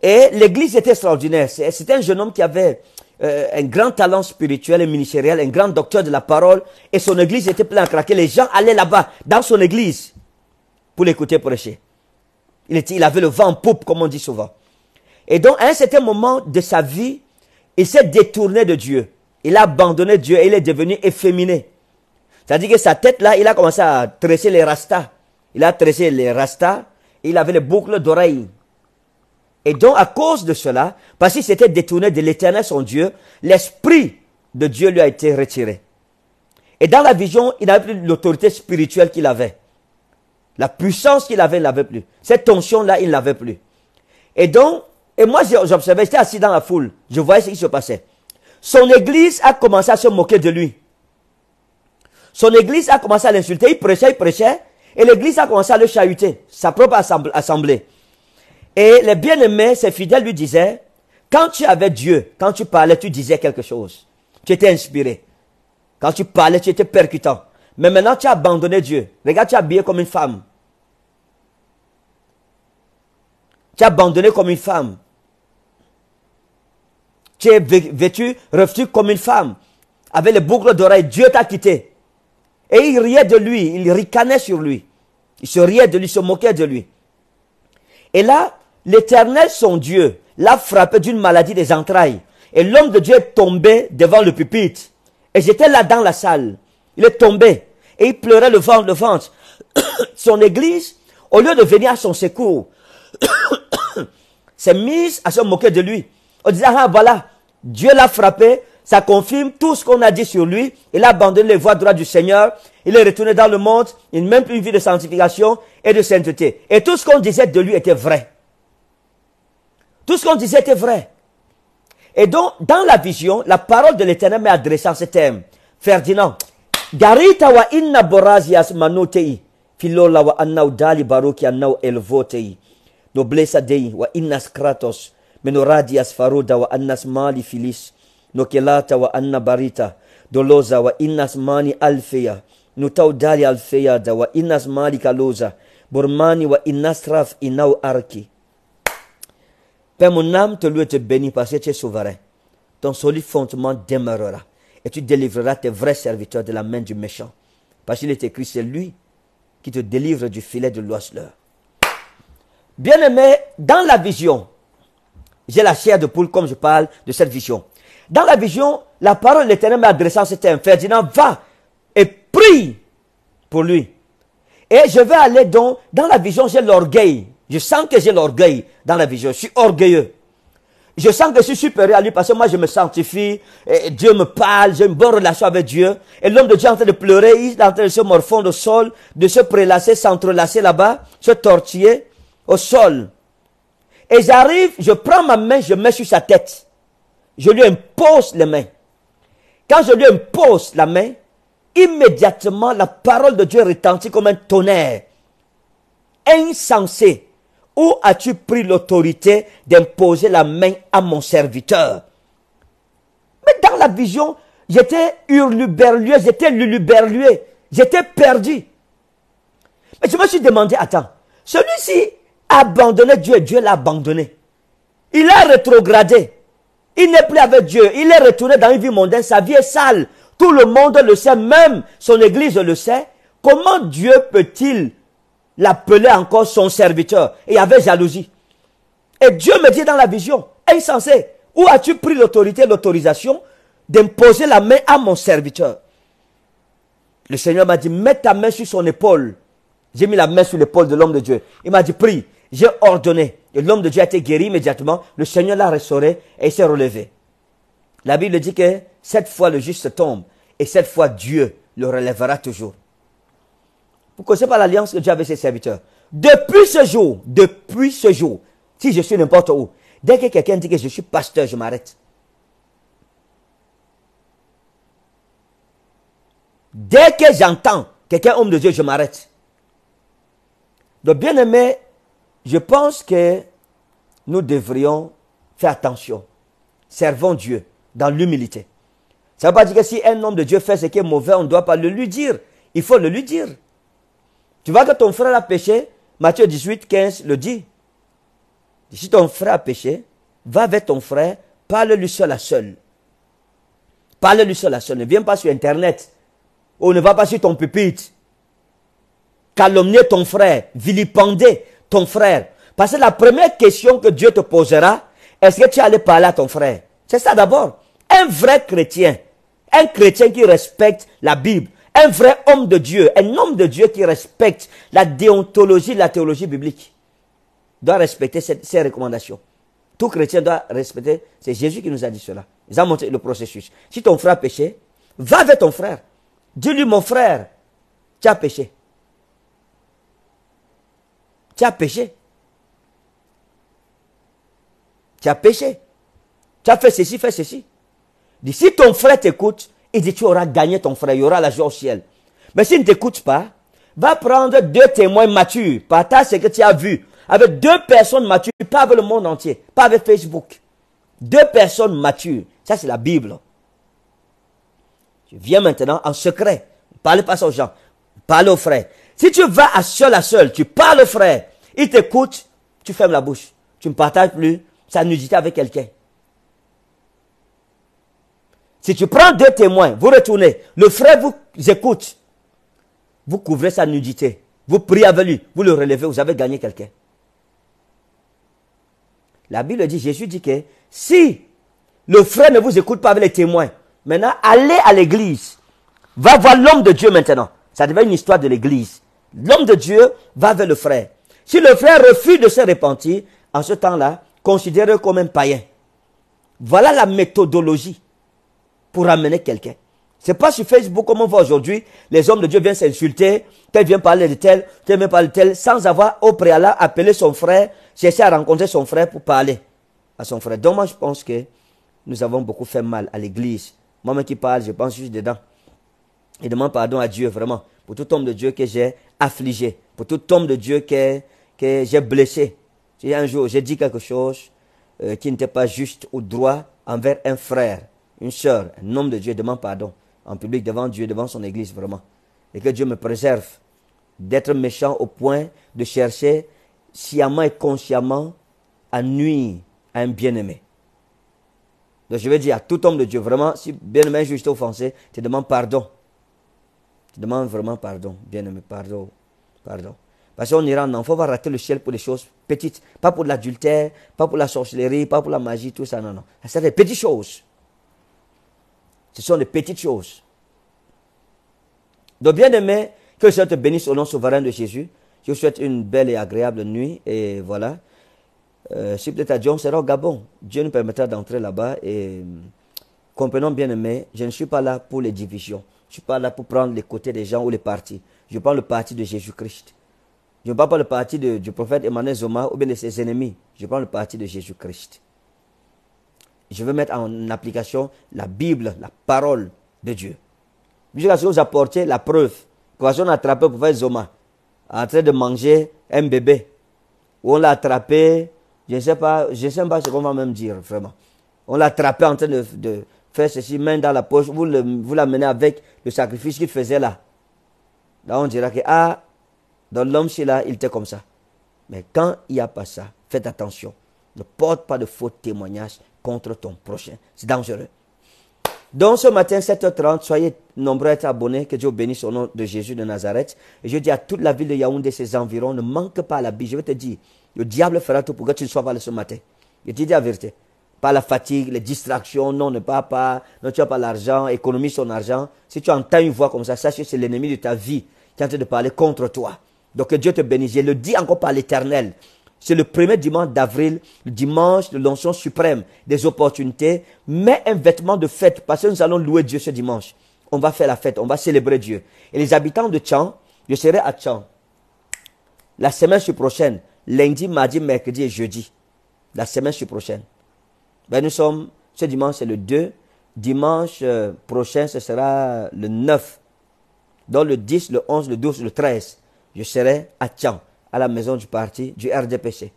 Et l'église était extraordinaire. C'était un jeune homme qui avait euh, un grand talent spirituel et ministériel, un grand docteur de la parole. Et son église était pleine à craquer. Les gens allaient là-bas, dans son église, pour l'écouter prêcher. Il, il avait le vent en poupe, comme on dit souvent. Et donc, à un certain moment de sa vie, il s'est détourné de Dieu il a abandonné Dieu et il est devenu efféminé. C'est-à-dire que sa tête-là, il a commencé à tresser les rastas. Il a tressé les rastas, il avait les boucles d'oreilles. Et donc, à cause de cela, parce qu'il s'était détourné de l'éternel son Dieu, l'esprit de Dieu lui a été retiré. Et dans la vision, il n'avait plus l'autorité spirituelle qu'il avait. La puissance qu'il avait, il n'avait plus. Cette tension-là, il n'avait plus. Et donc, et moi, j'observais, j'étais assis dans la foule, je voyais ce qui se passait. Son église a commencé à se moquer de lui. Son église a commencé à l'insulter. Il prêchait, il prêchait. Et l'église a commencé à le chahuter. Sa propre assemblée. Et les bien-aimés, ses fidèles lui disaient, quand tu avais Dieu, quand tu parlais, tu disais quelque chose. Tu étais inspiré. Quand tu parlais, tu étais percutant. Mais maintenant, tu as abandonné Dieu. Regarde, tu as habillé comme une femme. Tu as abandonné comme une femme tu es vêtu, revêtu comme une femme, avec les boucles d'oreilles. Dieu t'a quitté. Et il riait de lui, il ricanait sur lui. Il se riait de lui, il se moquait de lui. Et là, l'Éternel, son Dieu, l'a frappé d'une maladie des entrailles. Et l'homme de Dieu est tombé devant le pupitre. Et j'étais là dans la salle. Il est tombé. Et il pleurait le ventre, le ventre. son église, au lieu de venir à son secours, s'est mise à se moquer de lui. On disant, ah voilà, Dieu l'a frappé, ça confirme tout ce qu'on a dit sur lui. Il a abandonné les voies droites du Seigneur. Il est retourné dans le monde. Il n'a même plus une vie de sanctification et de sainteté. Et tout ce qu'on disait de lui était vrai. Tout ce qu'on disait était vrai. Et donc, dans la vision, la parole de l'Éternel m'a adressé en ce thème. Ferdinand, Garita wa inna borazias manotei. Filola wa annau dali elvotei. Noblesa dei wa inna skratos » meno radi asfaruda wa annas mali filis nokelata wa anna barita doloza wa inna No alfeya nutawdali da wa Innas Mali kaloza bormani wa inna straf arki Père, mon âme te loue et te bénit parce que tu es souverain. Ton solide fondement demeurera et tu délivreras tes vrais serviteurs de la main du méchant. Parce qu'il est écrit, c'est lui qui te délivre du filet de l'oiseleur. Bien-aimé, dans la vision, j'ai la chair de poule comme je parle de cette vision. Dans la vision, la parole de l'Éternel m'a adressé en Ferdinand, va et prie pour lui. Et je vais aller donc, dans la vision, j'ai l'orgueil. Je sens que j'ai l'orgueil dans la vision. Je suis orgueilleux. Je sens que je suis supérieur à lui parce que moi je me sanctifie, et Dieu me parle, j'ai une bonne relation avec Dieu. Et l'homme de Dieu est en train de pleurer, il est en train de se morfondre au sol, de se prélasser, s'entrelacer là-bas, se tortiller au sol. Et j'arrive, je prends ma main, je mets sur sa tête. Je lui impose les mains. Quand je lui impose la main, immédiatement la parole de Dieu retentit comme un tonnerre. Insensé, où as-tu pris l'autorité d'imposer la main à mon serviteur Mais dans la vision, j'étais hurluberlué, j'étais luluberlué, j'étais perdu. Mais je me suis demandé, attends, celui-ci abandonné Dieu, Dieu l'a abandonné. Il a rétrogradé. Il n'est plus avec Dieu. Il est retourné dans une vie mondaine. Sa vie est sale. Tout le monde le sait, même son église le sait. Comment Dieu peut-il l'appeler encore son serviteur Et avait jalousie. Et Dieu me dit dans la vision, insensé, où as-tu pris l'autorité, l'autorisation d'imposer la main à mon serviteur Le Seigneur m'a dit, mets ta main sur son épaule. J'ai mis la main sur l'épaule de l'homme de Dieu. Il m'a dit, prie. J'ai ordonné. L'homme de Dieu a été guéri immédiatement. Le Seigneur l'a restauré et il s'est relevé. La Bible dit que cette fois le juste tombe et cette fois Dieu le relèvera toujours. Pourquoi ce n'est pas l'alliance que Dieu avait ses serviteurs. Depuis ce jour, depuis ce jour, si je suis n'importe où, dès que quelqu'un dit que je suis pasteur, je m'arrête. Dès que j'entends quelqu'un homme de Dieu, je m'arrête. Donc, bien aimé, je pense que nous devrions faire attention. Servons Dieu dans l'humilité. Ça ne veut pas dire que si un homme de Dieu fait ce qui est mauvais, on ne doit pas le lui dire. Il faut le lui dire. Tu vois que ton frère a péché, Matthieu 18, 15 le dit. Si ton frère a péché, va avec ton frère, parle-lui seul à seul. Parle-lui seul à seul. Ne viens pas sur Internet. Ou ne va pas sur ton pupitre. Calomnie ton frère, vilipender ton frère. Parce que la première question que Dieu te posera, est-ce que tu allais allé parler à ton frère C'est ça d'abord. Un vrai chrétien, un chrétien qui respecte la Bible, un vrai homme de Dieu, un homme de Dieu qui respecte la déontologie, la théologie biblique, doit respecter ces recommandations. Tout chrétien doit respecter. C'est Jésus qui nous a dit cela. Ils ont montré le processus. Si ton frère a péché, va vers ton frère. Dis-lui, mon frère, tu as péché. Tu as péché. Tu as péché. Tu as fait ceci, fais ceci. si ton frère t'écoute, il dit, tu auras gagné ton frère, il y aura la joie au ciel. Mais s'il ne t'écoute pas, va prendre deux témoins matures. Partage ce que tu as vu avec deux personnes matures, pas avec le monde entier, pas avec Facebook. Deux personnes matures. Ça, c'est la Bible. Je viens maintenant en secret. Parlez pas aux gens. Parlez aux frères. Si tu vas à seul à seul, tu parles frère, il t'écoute, tu fermes la bouche. Tu ne partages plus sa nudité avec quelqu'un. Si tu prends deux témoins, vous retournez, le frère vous écoute, vous couvrez sa nudité, vous priez avec lui, vous le relevez, vous avez gagné quelqu'un. La Bible dit, Jésus dit que si le frère ne vous écoute pas avec les témoins, maintenant allez à l'église, va voir l'homme de Dieu maintenant. Ça devient une histoire de l'église. L'homme de Dieu va vers le frère. Si le frère refuse de se repentir, en ce temps-là, considéré comme un païen. Voilà la méthodologie pour amener quelqu'un. C'est pas sur Facebook comme on voit aujourd'hui, les hommes de Dieu viennent s'insulter, tel vient parler de tel, tel vient parler de tel, sans avoir au préalable appelé son frère, cherché à rencontrer son frère pour parler à son frère. Donc moi je pense que nous avons beaucoup fait mal à l'église. Moi-même qui parle, je pense juste dedans. Et demande pardon à Dieu vraiment pour tout homme de Dieu que j'ai affligé, pour tout homme de Dieu que, que j'ai blessé. Si un jour j'ai dit quelque chose euh, qui n'était pas juste ou droit envers un frère, une sœur, un homme de Dieu, demande pardon en public devant Dieu, devant son Église vraiment. Et que Dieu me préserve d'être méchant au point de chercher sciemment et consciemment à nuire à un bien-aimé. Donc je vais dire à tout homme de Dieu, vraiment, si bien-aimé juste offensé, te demande pardon je demande vraiment pardon, bien-aimé, pardon, pardon. Parce qu'on ira en enfant, on va rater le ciel pour des choses petites. Pas pour l'adultère, pas pour la sorcellerie, pas pour la magie, tout ça, non, non. C'est des petites choses. Ce sont des petites choses. Donc, bien-aimé, que le te bénisse au nom souverain de Jésus. Je vous souhaite une belle et agréable nuit. Et voilà. Euh, si peut à sera au Gabon. Dieu nous permettra d'entrer là-bas. Et hum, comprenons bien-aimé, je ne suis pas là pour les divisions. Je ne suis pas là pour prendre les côtés des gens ou les partis. Je prends le parti de Jésus-Christ. Je ne prends pas le parti du prophète Emmanuel Zoma ou bien de ses ennemis. Je prends le parti de Jésus-Christ. Je veux mettre en application la Bible, la parole de Dieu. Jusqu'à ce que vous apporter la preuve. Quand on a attrapé le prophète Zoma en train de manger un bébé, ou on l'a attrapé, je ne sais pas, je sais pas ce qu'on va même dire vraiment. On l'a attrapé en train de fait ceci, main dans la poche, vous, vous l'amenez avec le sacrifice qu'il faisait là. Là, on dira que, ah, dans l'homme, c'est là, il était comme ça. Mais quand il n'y a pas ça, faites attention. Ne porte pas de faux témoignages contre ton prochain. C'est dangereux. Donc ce matin, 7h30, soyez nombreux à être abonnés. Que Dieu bénisse au nom de Jésus de Nazareth. Et je dis à toute la ville de Yaoundé et ses environs, ne manque pas la Bible. Je vais te dire, le diable fera tout pour que tu ne sois pas là ce matin. Je te dis la vérité pas la fatigue, les distractions, non, ne pas pas, non, tu n'as pas l'argent, économise ton argent. Si tu entends une voix comme ça, sache que c'est l'ennemi de ta vie qui est en train de parler contre toi. Donc que Dieu te bénisse. Je le dis encore par l'Éternel. C'est le premier dimanche d'avril, le dimanche de l'onction suprême des opportunités. Mets un vêtement de fête parce que nous allons louer Dieu ce dimanche. On va faire la fête, on va célébrer Dieu. Et les habitants de Tchang, je serai à Tchang la semaine prochaine, lundi, mardi, mercredi et jeudi. La semaine prochaine. Ben, nous sommes, ce dimanche c'est le 2, dimanche euh, prochain ce sera le 9. Dans le 10, le 11, le 12, le 13, je serai à Tian, à la maison du parti du RDPC.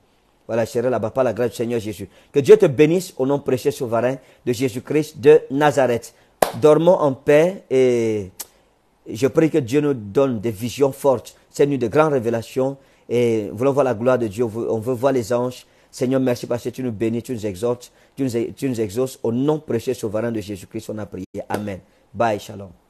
Voilà, je serai là-bas par la grâce du Seigneur Jésus. Que Dieu te bénisse au nom précieux souverain de Jésus-Christ de Nazareth. Dormons en paix et je prie que Dieu nous donne des visions fortes. C'est une de grandes révélations et voulons voir la gloire de Dieu. On veut voir les anges. Seigneur, merci parce que tu nous bénis, tu nous exhortes tu nous exauces au nom précieux souverain de Jésus-Christ, on a prié. Amen. Bye, shalom.